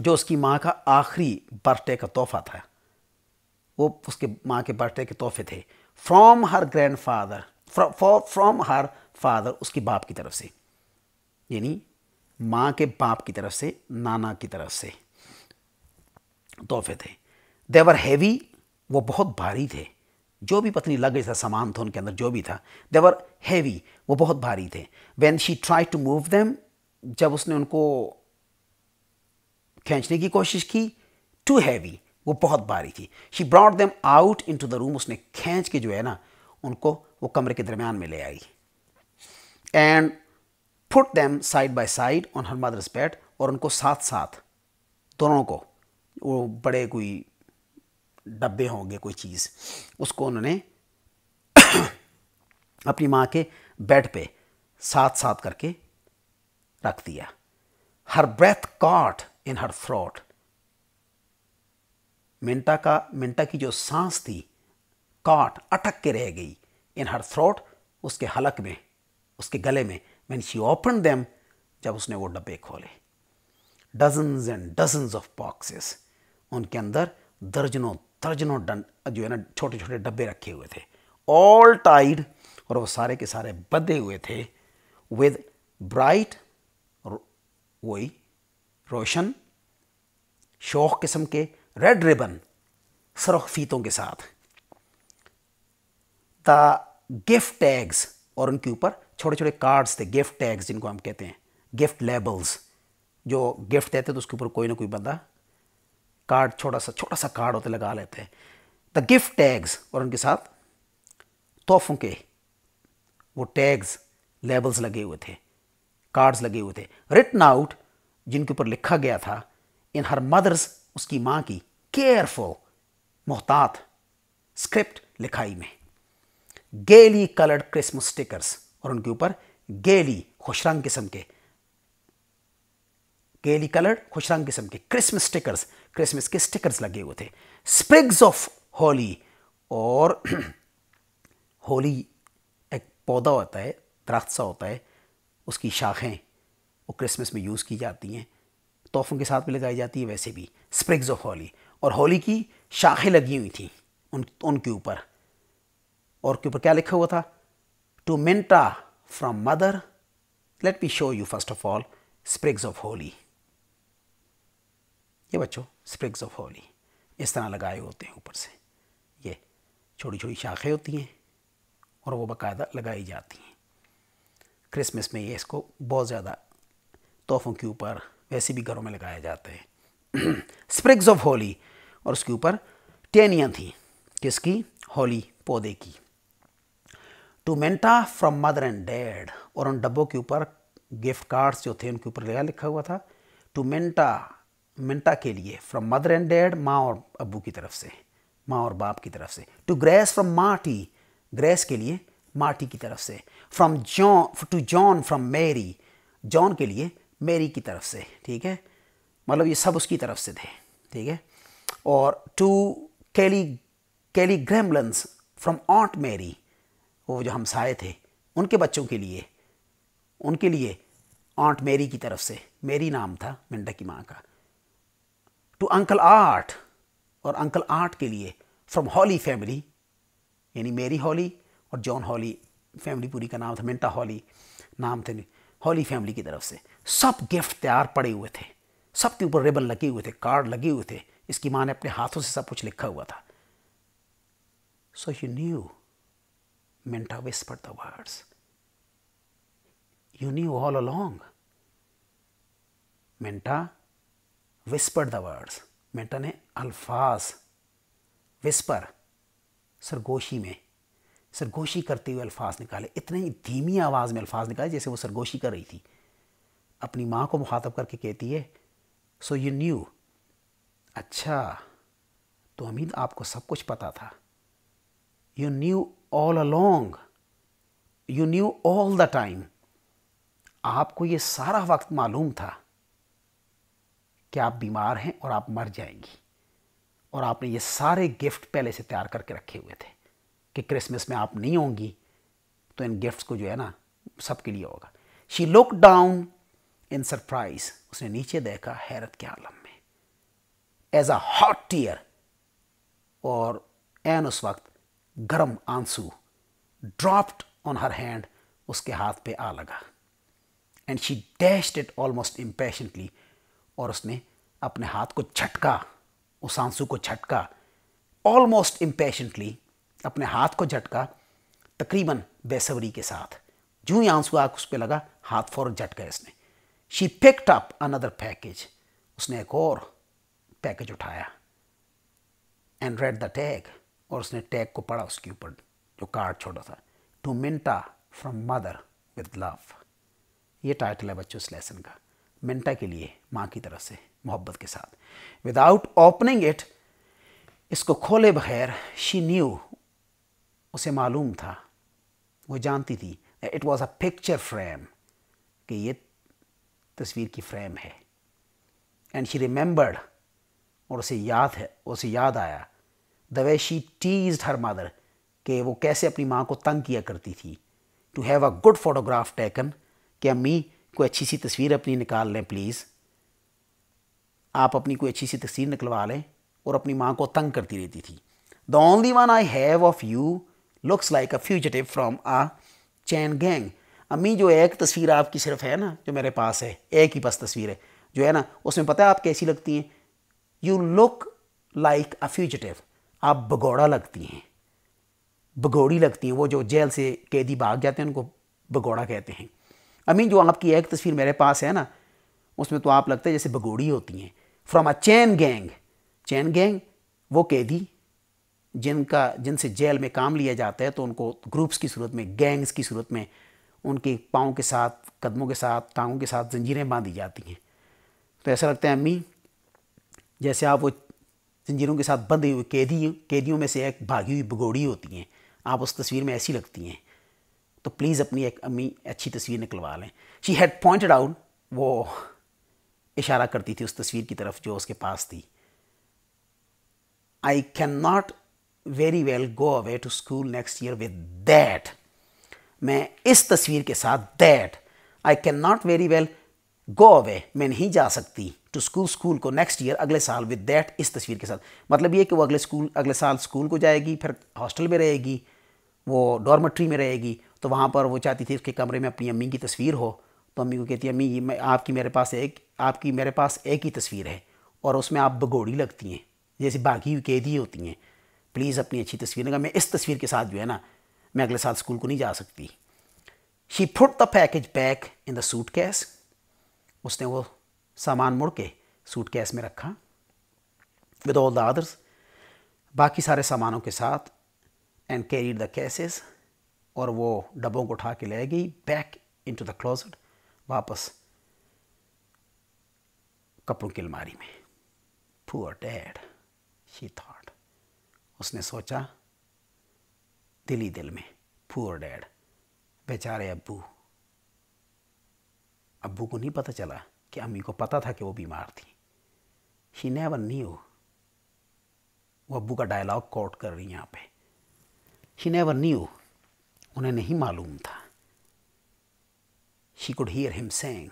जो उसकी माँ का आखिरी बर्थडे का तोहफा था वो उसके माँ के बर्थडे के तोहफे थे from her grandfather from her father उसके बाप की तरफ से यानी माँ के बाप की तरफ से नाना की तरफ से तोहफे थे देवर हैवी वो बहुत भारी थे जो भी पत्नी लगेज था सामान था उनके अंदर जो भी था देवर हैवी वो बहुत भारी थे when she try to move them जब उसने उनको खींचने की कोशिश की टू हैवी वो बहुत भारी थी she brought them out into the room उसने खींच के जो है ना उनको वो कमरे के दरम्यान में ले आई and put them side by side on her mother's bed और उनको साथ साथ दोनों को वो बड़े कोई डब्बे होंगे कोई चीज़ उसको उन्होंने अपनी माँ के बेड पे साथ साथ करके रख दिया her breath caught in her throat Minta का मिंटा की जो सांस थी कॉट अटक के रह गई इन हर थ्रोट उसके हलक में उसके गले में मैन शी ओपन देम जब उसने वो डब्बे खोले dozens and dozens of boxes उनके अंदर दर्जनों दर्जनों डन जो है ना छोटे छोटे डब्बे रखे हुए थे ऑल टाइड और वो सारे के सारे बंधे हुए थे विद ब्राइट वही रोशन शौक किस्म के रेड रिबन सरख फीतों के साथ द गिफ्ट टैग्स और उनके ऊपर छोटे छोटे कार्ड्स थे गिफ्ट टैग्स जिनको हम कहते हैं गिफ्ट लेबल्स जो गिफ्ट देते तो उसके ऊपर कोई ना कोई बंदा कार्ड छोटा सा छोटा सा कार्ड होते लगा लेते हैं द गिफ्ट टैग्स और उनके साथ तोहफों के वो टैग्स लेबल्स लगे हुए थे कार्ड्स लगे हुए थे रिटन आउट जिनके ऊपर लिखा गया था इन हर मदर्स उसकी माँ की केयरफुल मोहतात स्क्रिप्ट लिखाई में गेली कलर्ड क्रिसमस स्टिकर्स और उनके ऊपर गेली खुश रंग किस्म के गेली कलर्ड खुश रंग किस्म के क्रिसमस स्टिकर्स क्रिसमस के स्टिकर्स लगे हुए थे स्प्रिग्स ऑफ होली और होली एक पौधा होता है दरख्त सा होता है उसकी शाखें वो क्रिसमस में यूज़ की जाती हैं तोहफों के साथ भी लगाई जाती है वैसे भी स्प्रिग्स ऑफ होली और होली की शाखें लगी हुई थी उन उनके ऊपर और के ऊपर क्या लिखा हुआ था to Minta from mother let me show you first of all sprigs of holly ये बच्चों स्प्रिग्स ऑफ होली इस तरह लगाए होते हैं ऊपर से ये छोटी छोटी शाखें होती हैं और वो बाकायदा लगाई जाती हैं क्रिसमस में ये इसको बहुत ज़्यादा तोहफ़ों के ऊपर वैसे भी घरों में लगाया जाता है स्प्रिग्स ऑफ होली और उसके ऊपर टेनिया थी किसकी होली पौधे की to Minta from mother and dad और उन डब्बों के ऊपर गिफ्ट कार्ड्स जो थे उनके ऊपर लगा लिखा हुआ था टू मेंटा मिनटा के लिए फ्रॉम मदर एंड डैड माँ और अबू की तरफ से माँ और बाप की तरफ से to Grace from Marty Grace के लिए मार्टी की तरफ से from John to John from Mary John के लिए मेरी की तरफ से ठीक है मतलब ये सब उसकी तरफ से थे ठीक है और to Kelly Kelly gremlins from aunt Mary वो जो हमसाए थे उनके बच्चों के लिए उनके लिए आंट मेरी की तरफ से मेरी नाम था मिंडा की माँ का टू अंकल आर्ट और अंकल आर्ट के लिए फ्रॉम हॉली फैमिली यानी मेरी हॉली और जॉन हॉली फैमिली पूरी का नाम था मिंटा हॉली नाम थे हॉली फैमिली की तरफ से सब गिफ्ट तैयार पड़े हुए थे सब के ऊपर रिबन लगे हुए थे कार्ड लगे हुए थे इसकी माँ ने अपने हाथों से सब कुछ लिखा हुआ था so you knew Minta whisper the words you knew all along Minta whisper the words मेंटन है अल्फाज विस्पर सरगोशी में सरगोशी करते हुए अल्फाज निकाले इतने ही धीमी आवाज़ में अल्फाज निकाले जैसे वो सरगोशी कर रही थी अपनी माँ को मुखातब करके कहती है सो यू न्यू अच्छा तो अमीद आपको सब कुछ पता था you knew all along you knew all the time आपको ये सारा वक्त मालूम था कि आप बीमार हैं और आप मर जाएंगी और आपने ये सारे गिफ्ट पहले से तैयार करके रखे हुए थे कि क्रिसमस में आप नहीं होंगी तो इन गिफ्ट्स को जो है ना सबके लिए होगा she look down in surprise उसने नीचे देखा हैरत के आलम में एज अ हॉट टीयर और एन उस वक्त गर्म आंसू ड्रॉप्ड ऑन हर हैंड उसके हाथ पे आ लगा and she dashed it almost impatiently और उसने अपने हाथ को झटका उस आंसू को झटका ऑलमोस्ट इम्पेशेंटली अपने हाथ को झटका तकरीबन बेसब्री के साथ जू ही आंसू आग उस पर लगा हाथ फौरन झट गए इसने she picked up another package उसने एक और पैकेज उठाया एंड रेड द टैग और उसने टैग को पढ़ा उसके ऊपर जो कार्ड छोड़ा था to Minta from mother with love ये टाइटल है बच्चों इस लेसन का मिनटा के लिए माँ की तरफ से मोहब्बत के साथ विदाउट ओपनिंग इट इसको खोले बगैर शी न्यू उसे मालूम था वो जानती थी it was a picture frame कि ये तस्वीर की फ्रेम है एंड शी रिमेंबर्ड और उसे याद है उसे याद आया the way she tease her mother कि वो कैसे अपनी माँ को तंग किया करती थी to have a good photograph taken कि अम्मी कोई अच्छी सी तस्वीर अपनी निकाल लें प्लीज़ आप अपनी कोई अच्छी सी तस्वीर निकलवा लें और अपनी माँ को तंग करती रहती थी the only one I have of you looks like a fugitive from a chain gang अम्मी जो एक तस्वीर आपकी सिर्फ है ना जो मेरे पास है एक ही बस तस्वीर है जो है ना उसमें पता है आप कैसी लगती हैं you look like a fugitive आप भगौड़ा लगती हैं भगौड़ी लगती हैं वो जो जेल से कैदी भाग जाते हैं उनको भगौड़ा कहते हैं अमीन जो आपकी एक तस्वीर मेरे पास है ना उसमें तो आप लगते हैं जैसे भगोड़ी होती हैं from a chain gang chain gang वो कैदी जिनका जिनसे जेल में काम लिया जाता है तो उनको ग्रुप्स की सूरत में गैंग्स की सूरत में उनके पाँव के साथ कदमों के साथ टांगों के साथ जंजीरें बांधी जाती हैं तो ऐसा लगता है अम्मी जैसे आप वो जंजीरों के साथ बंधे हुए कैदी कैदियों में से एक भागी हुई भगोड़ी होती हैं आप उस तस्वीर में ऐसी लगती हैं तो प्लीज़ अपनी एक अम्मी अच्छी तस्वीर निकलवा लें शी हैड पॉइंटेड आउट वो इशारा करती थी उस तस्वीर की तरफ जो उसके पास थी I can not very well go away to school next year with that मैं इस तस्वीर के साथ that I can not very well go away मैं नहीं जा सकती टू स्कूल स्कूल को नेक्स्ट ईयर अगले साल विद दैट इस तस्वीर के साथ मतलब ये कि वो अगले स्कूल अगले साल स्कूल को जाएगी फिर हॉस्टल में रहेगी वो डॉर्मेट्री में रहेगी तो वहाँ पर वो चाहती थी उसके कमरे में अपनी अम्मी की तस्वीर हो तो अम्मी को कहती है अम्मी मैं आपकी मेरे पास एक आपकी मेरे पास एक ही तस्वीर है और उसमें आप बगोड़ी लगती हैं जैसे बाकी कैदी होती हैं प्लीज़ अपनी अच्छी तस्वीर लगा मैं इस तस्वीर के साथ जो है ना मैं अगले साल स्कूल को नहीं जा सकती she put the package back in the suitcase उसने वो सामान मुड़ के सूट कैस में रखा विद ऑल द अदर्स बाकी सारे सामानों के साथ एंड कैरीड द कैसेज़ और वो डब्बों को उठा के ले गई back into the clothes वापस कपड़ों की अलमारी में पुअर डैड शी थॉट उसने सोचा दिल ही दिल में पुअर डैड बेचारे अब्बू अब्बू को नहीं पता चला कि अम्मी को पता था कि वो बीमार थी ही नेवर न्यू वो अब्बू का डायलॉग कोट कर रही है यहाँ पे ही नेवर न्यू उन्हें नहीं मालूम था she could hear him saying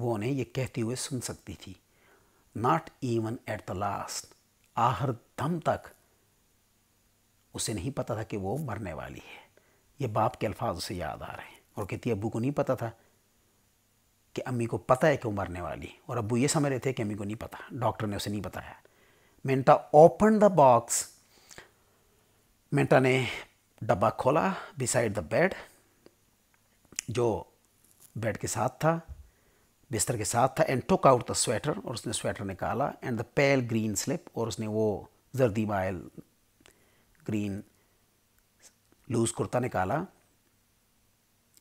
वो उन्हें ये कहते हुए सुन सकती थी not even at the last hour दम तक उसे नहीं पता था कि वो मरने वाली है ये बाप के अल्फाज उसे याद आ रहे हैं और कहती अबू को नहीं पता था कि अम्मी को पता है कि वो मरने वाली और अबू ये समझ रहे थे कि अम्मी को नहीं पता डॉक्टर ने उसे नहीं बताया Minta open the box Minta ने डब्बा खोला बिसाइड द बेड जो बेड के साथ था बिस्तर के साथ था and took out the sweater और उसने स्वेटर निकाला and the pale green slip और उसने वो जर्दी मायल ग्रीन लूज कुर्ता निकाला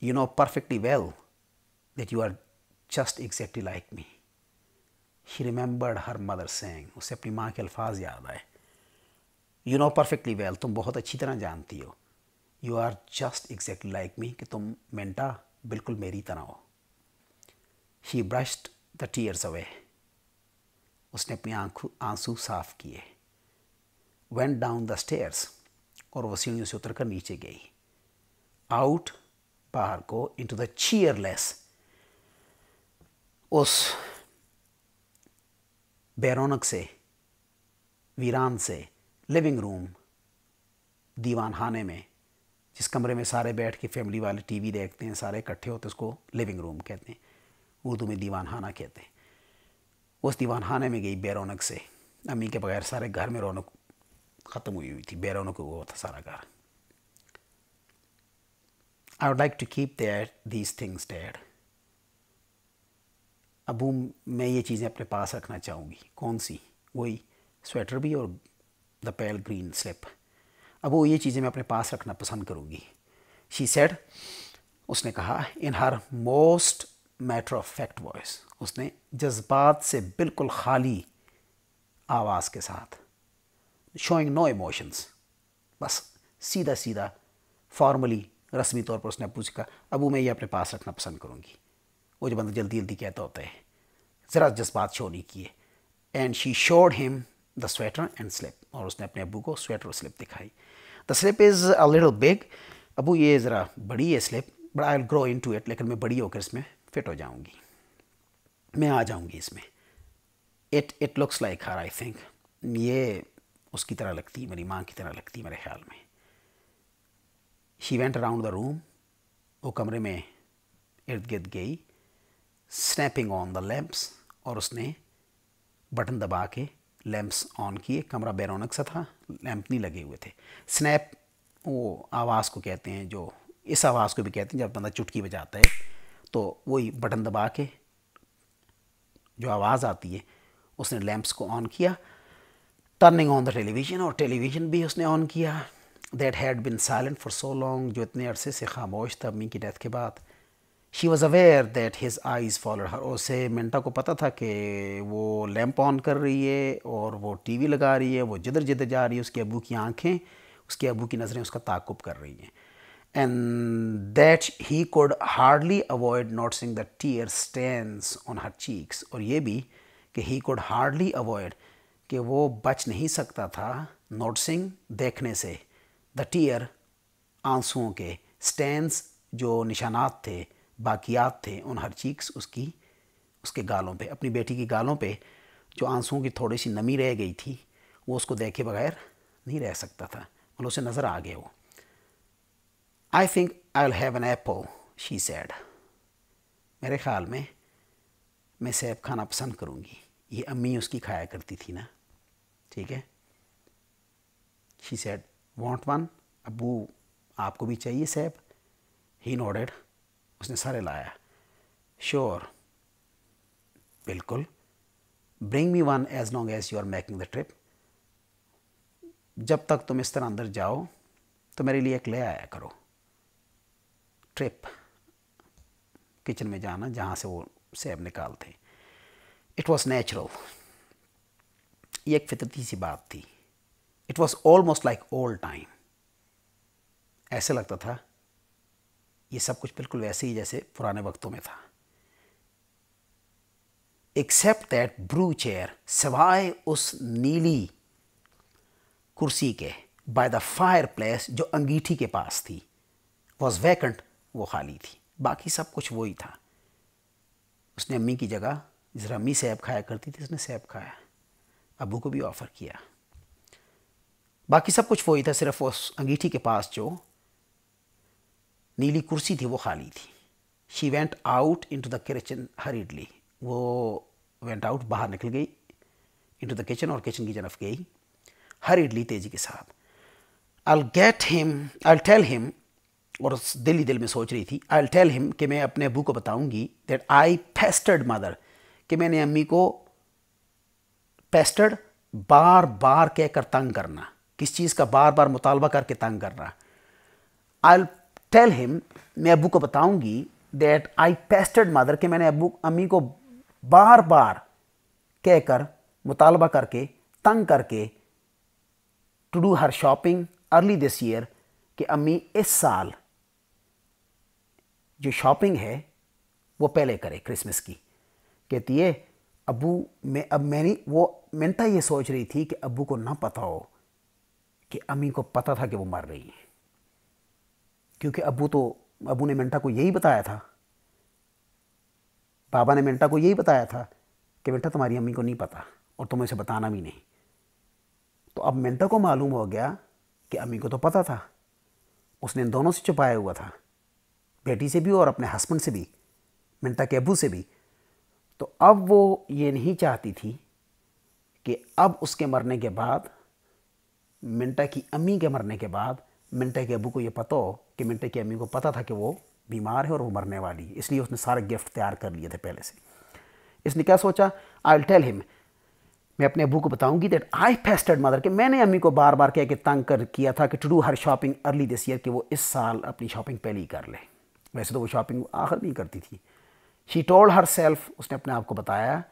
you know perfectly well that you are just exactly like me he remembered her mother saying उसे अपनी माँ के अल्फाज याद आए यू नो परफेक्टली वेल तुम बहुत अच्छी तरह जानती हो you are just exactly like me कि तुम मेंटा बिल्कुल मेरी तरह हो he brushed the tears away उसने अपनी आंखों आंसू साफ किए वेंट डाउन द स्टेयर्स और वो सीढ़ियों से उतर कर नीचे गई आउट बाहर को इन टू द चीयरलेस उस बैरोनक से वीरान से लिविंग रूम दीवान खाने में जिस कमरे में सारे बैठ के फैमिली वाले टीवी देखते हैं सारे इकट्ठे होते उसको लिविंग रूम कहते हैं उर्दू में दीवान खाना कहते हैं उस दीवान खाने में गई बेरौनक से अम्मी के बगैर सारे घर में रौनक ख़त्म हुई हुई थी बेरौनक हुआ था सारा घर I would like to keep there these things dad अबू मैं ये चीज़ें अपने पास रखना चाहूँगी कौन सी वही स्वेटर भी और द पैल ग्रीन स्लिप अब वो ये चीज़ें मैं अपने पास रखना पसंद करूँगी शी सेड उसने कहा in her most matter of fact voice उसने जज्बात से बिल्कुल खाली आवाज़ के साथ शोइंग नो इमोशंस बस सीधा सीधा फॉर्मली रस्मी तौर पर उसने अबू से कहा अबू मैं ये अपने पास रखना पसंद करूँगी वो जो बंदा जल्दी जल्दी कहता होता है ज़रा जज्बात शो नहीं किए and she showed him the sweater and slip और उसने अपने अबू को स्वेटर और स्लिप दिखाई the slip is a little big अबू ये ज़रा बड़ी है slip but I grow into it लेकिन मैं बड़ी होकर इसमें फिट हो जाऊँगी मैं आ जाऊँगी इसमें it it looks like her I think ये उसकी तरह लगती मेरी माँ की तरह लगती मेरे ख्याल में she went around the room वो कमरे में इर्द गिर्द गई स्नैपिंग ऑन द लैम्प्स और उसने बटन दबा के लैंप्स ऑन किए कमरा बैरोनक सा था लैंप नहीं लगे हुए थे स्नैप वो आवाज़ को कहते हैं जो इस आवाज़ को भी कहते हैं जब बंदा चुटकी बजाता है तो वही बटन दबा के जो आवाज़ आती है उसने लैंप्स को ऑन किया टर्निंग ऑन द टेलीविज़न और टेलीविज़न भी उसने ऑन किया that had been silent for so long जो इतने अरसे से खामोश था अम्मी की डेथ के बाद she was aware that his eyes followed her उसे मिनटा को पता था कि वो लैंप ऑन कर रही है और वो टी वी लगा रही है वो जिधर जिधर जा रही है उसके अबू की आँखें उसके अबू की नज़रें उसका ताकुब कर रही हैं that he could hardly avoid noticing the tear stand on her cheeks और ये भी कि ही कोड हार्डली अवॉयड कि वो बच नहीं सकता था सिंग देखने से द टीयर आंसुओं के स्टैंड जो निशानात थे बाकियात थे उन हर चीक्स उसकी उसके गालों पे अपनी बेटी की गालों पे जो आंसुओं की थोड़ी सी नमी रह गई थी वो उसको देखे बगैर नहीं रह सकता था मतलब उसे नज़र आ गया वो I think I will have an apple she said मेरे ख्याल में मैं सेब खाना पसंद करूँगी ये अम्मी उसकी खाया करती थी ना ठीक है शी सैड वॉन्ट वन अबू आपको भी चाहिए सेब ही नोडेड उसने सारे लाया श्योर बिल्कुल bring me one as long as you are making the trip जब तक तुम इस तरह अंदर जाओ तो मेरे लिए एक ले आया करो ट्रिप किचन में जाना जहाँ से वो सेब निकालते इट वॉज़ नेचुरल ये एक फितरती सी बात थी it was almost like old time ऐसे लगता था ये सब कुछ बिल्कुल वैसे ही जैसे पुराने वक्तों में था एक्सेप्ट दैट ब्रू चेयर सिवाय उस नीली कुर्सी के बाय द फायर प्लेस जो अंगीठी के पास थी वॉज वैकेंट वो खाली थी बाकी सब कुछ वो ही था उसने अम्मी की जगह जिस अम्मी सेब खाया करती थी उसने सेब खाया अबू को भी ऑफ़र किया बाकी सब कुछ वही था सिर्फ उस अंगीठी के पास जो नीली कुर्सी थी वो खाली थी she went out into the kitchen hurriedly वो वेंट आउट बाहर निकल गई इन टू द किचन और किचन की तरफ गई हरीडली तेज़ी के साथ I get him I tell him और दिल ही दिल में सोच रही थी आई टेल हिम कि मैं अपने अबू को बताऊंगी दैट आई पेस्टर्ड मदर कि मैंने अम्मी को पेस्टर्ड बार बार कहकर तंग करना किस चीज़ का बार बार मुतालबा करके तंग करना आई टेल हिम मैं अबू को बताऊंगी दैट आई पेस्टेड मदर कि मैंने अबू अम्मी को बार बार कहकर मुतालबा करके तंग करके to do her shopping early this year कि अम्मी इस साल जो शॉपिंग है वो पहले करे क्रिसमस की कहती है अबू मैं अब मैंने वो मिनता तो ये सोच रही थी कि अबू को ना पता हो कि अम्मी को पता था कि वो मर रही है क्योंकि अबू तो अबू ने मिंटा को यही बताया था बाबा ने मिंटा को यही बताया था कि मिंटा तुम्हारी अम्मी को नहीं पता और तुम्हें उसे बताना भी नहीं तो अब मिंटा को मालूम हो गया कि अम्मी को तो पता था उसने इन दोनों से छुपाया हुआ था बेटी से भी और अपने हस्बैंड से भी मिंटा के अबू से भी तो अब वो ये नहीं चाहती थी कि अब उसके मरने के बाद मिंटा की अम्मी के मरने के बाद मिनटे के अबू को ये पता हो कि मिनटे की अम्मी को पता था कि वो बीमार है और वो मरने वाली है इसलिए उसने सारे गिफ्ट तैयार कर लिए थे पहले से इसने क्या सोचा आई टेल हिम मैं अपने अबू को बताऊंगी दैट आई फेस्टेड मदर कि मैंने अम्मी को बार बार कह के तंग कर किया था कि to do her shopping early this year कि वो इस साल अपनी शॉपिंग पहले ही कर ले वैसे तो वो शॉपिंग आखिर नहीं करती थी शी टोल्ड हर सेल्फ उसने अपने आप को बताया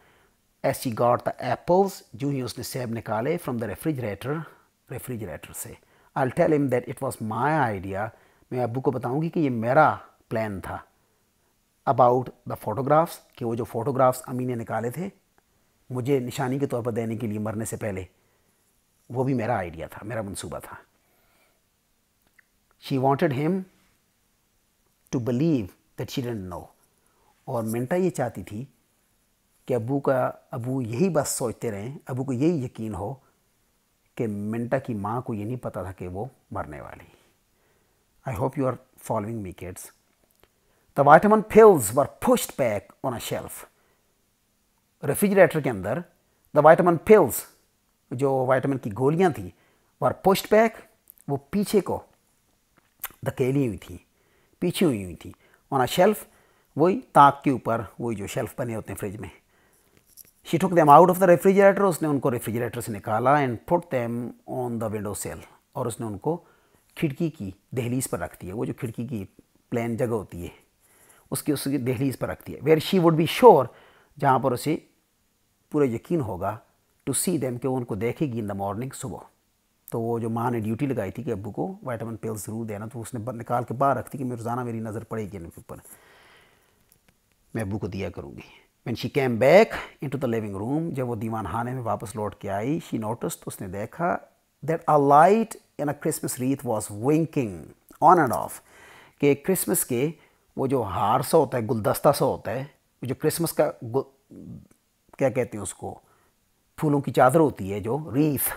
as she got the apples जो ही उसने सेब निकाले फ्रॉम द रेफ्रिजरेटर रेफ्रिजरेटर से I tell him that it was my idea मैं अबू को बताऊँगी कि ये मेरा प्लान था अबाउट द फोटोग्राफ्स कि वो जो फ़ोटोग्राफ्स अमी ने निकाले थे मुझे निशानी के तौर पर देने के लिए मरने से पहले वो भी मेरा आइडिया था मेरा मनसूबा था she wanted him to believe that she didn't know और मिनटा ये चाहती थी कि अबू का अबू यही बस सोचते रहें अबू को यही यकीन हो कि मिंटा की माँ को ये नहीं पता था कि वो मरने वाली I hope you are following me kids the vitamin pills were pushed back on a shelf refrigerator के अंदर द वाइटामिन पिल्स जो वाइटामिन की गोलियाँ थी वर पुश्ड बैक वो पीछे को धकेली हुई थी पीछे हुई हुई थी ऑन अ शेल्फ वही ताक के ऊपर वही जो शेल्फ बने होते हैं फ्रिज में She took them out of the refrigerator उसने उनको रेफ्रिजरेटर से निकाला and put them on the window sill और उसने उनको खिड़की की दहलीज पर रख दिया वो जो खिड़की की प्लेन जगह होती है उसकी उसकी दहलीज पर रख दिया where she would be sure जहाँ पर उसे पूरा यकीन होगा टू सी देम कि वो उनको देखेगी इन द मॉर्निंग सुबह तो वो जो माँ ने ड्यूटी लगाई थी कि अबू को वाइटामिन पिल ज़रूर देना तो उसने निकाल के बाहर रखती कि मैं रोज़ाना मेरी नज़र पड़ेगी इनके ऊपर मैं अबू को दिया करूँगी when she came back into the living room जब वो दीवान खाने में वापस लौट के आई she noticed उसने देखा that a light in a Christmas wreath was winking on and off कि क्रिसमस के वो जो हार सा होता है गुलदस्ता सा होता है जो क्रिसमस का क्या कहते हैं उसको फूलों की चादर होती है जो रीथ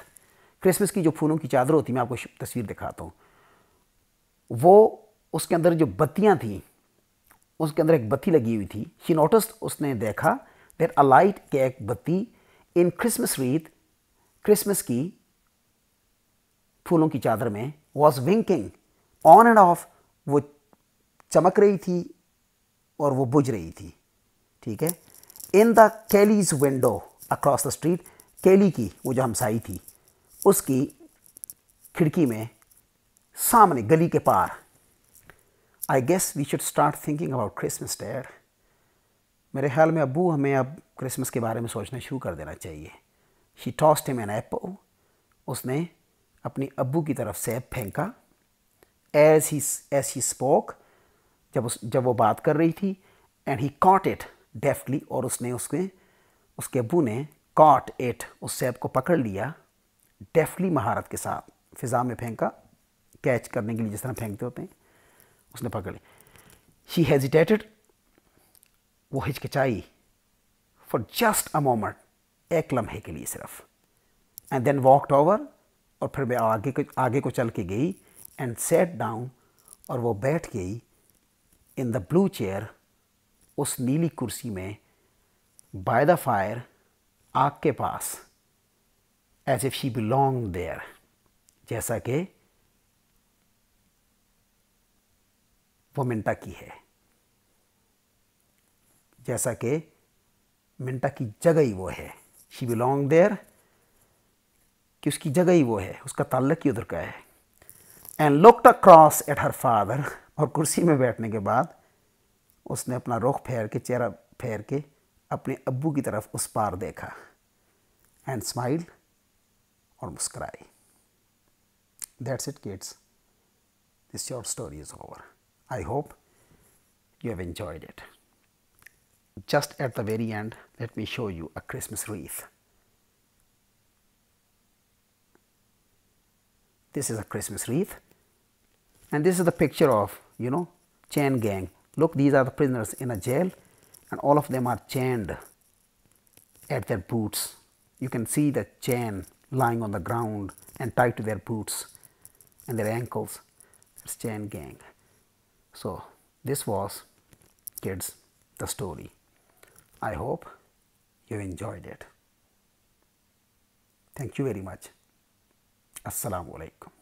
क्रिसमस की जो फूलों की चादर होती है मैं आपको तस्वीर दिखाता हूँ वो उसके अंदर जो बत्तियाँ थी उसके अंदर एक बत्ती लगी हुई थी शी नोटस्ट उसने देखा देर लाइट के एक बत्ती इन क्रिसमस रीत क्रिसमस की फूलों की चादर में was winking on and off वो चमक रही थी और वो बुझ रही थी ठीक है in the Kelly's window across the street Kelly की वो जो हमसाई थी उसकी खिड़की में सामने गली के पार I guess we should start thinking about Christmas dad मेरे ख्याल में अबू हमें अब क्रिसमस के बारे में सोचना शुरू कर देना चाहिए she tossed him an apple उसने अपनी अबू की तरफ से फेंका as he as he spoke जब उस जब वो बात कर रही थी and he caught it deftly और उसने उसके उसके अबू ने कॉट इट उस सेब को पकड़ लिया डेफ्टली महारत के साथ फिज़ा में फेंका कैच करने के लिए जिस तरह फेंकते होते हैं उसने पकड़ ली शी हेजिटेटेड वो हिचकिचाई फॉर जस्ट अ मोमेंट एक लम्हे के लिए सिर्फ एंड देन वॉकड ओवर और फिर मैं आगे को आगे को चल के गई एंड सेट डाउन और वो बैठ गई इन द ब्लू चेयर उस नीली कुर्सी में बाय द फायर आग के पास as if she belong there जैसा कि वो मिंटा की है जैसा कि मिंटा की जगह ही वो है शी बिलोंग देयर कि उसकी जगह ही वो है उसका ताल्लक ही उधर का है and looked across at her father और कुर्सी में बैठने के बाद उसने अपना रुख फेर के चेहरा फेर के अपने अब्बू की तरफ उस पार देखा एंड स्माइल और मुस्कराई that's it kids this your story is over I hope you have enjoyed it. Just at the very end, let me show you a Christmas wreath. This is a Christmas wreath and this is the picture of, you know, chain gang. Look, these are the prisoners in a jail and all of them are chained at their boots. You can see the chain lying on the ground and tied to their boots and their ankles. It's chain gang. So, this was kids the story. I hope you enjoyed it. Thank you very much. Assalamu alaikum.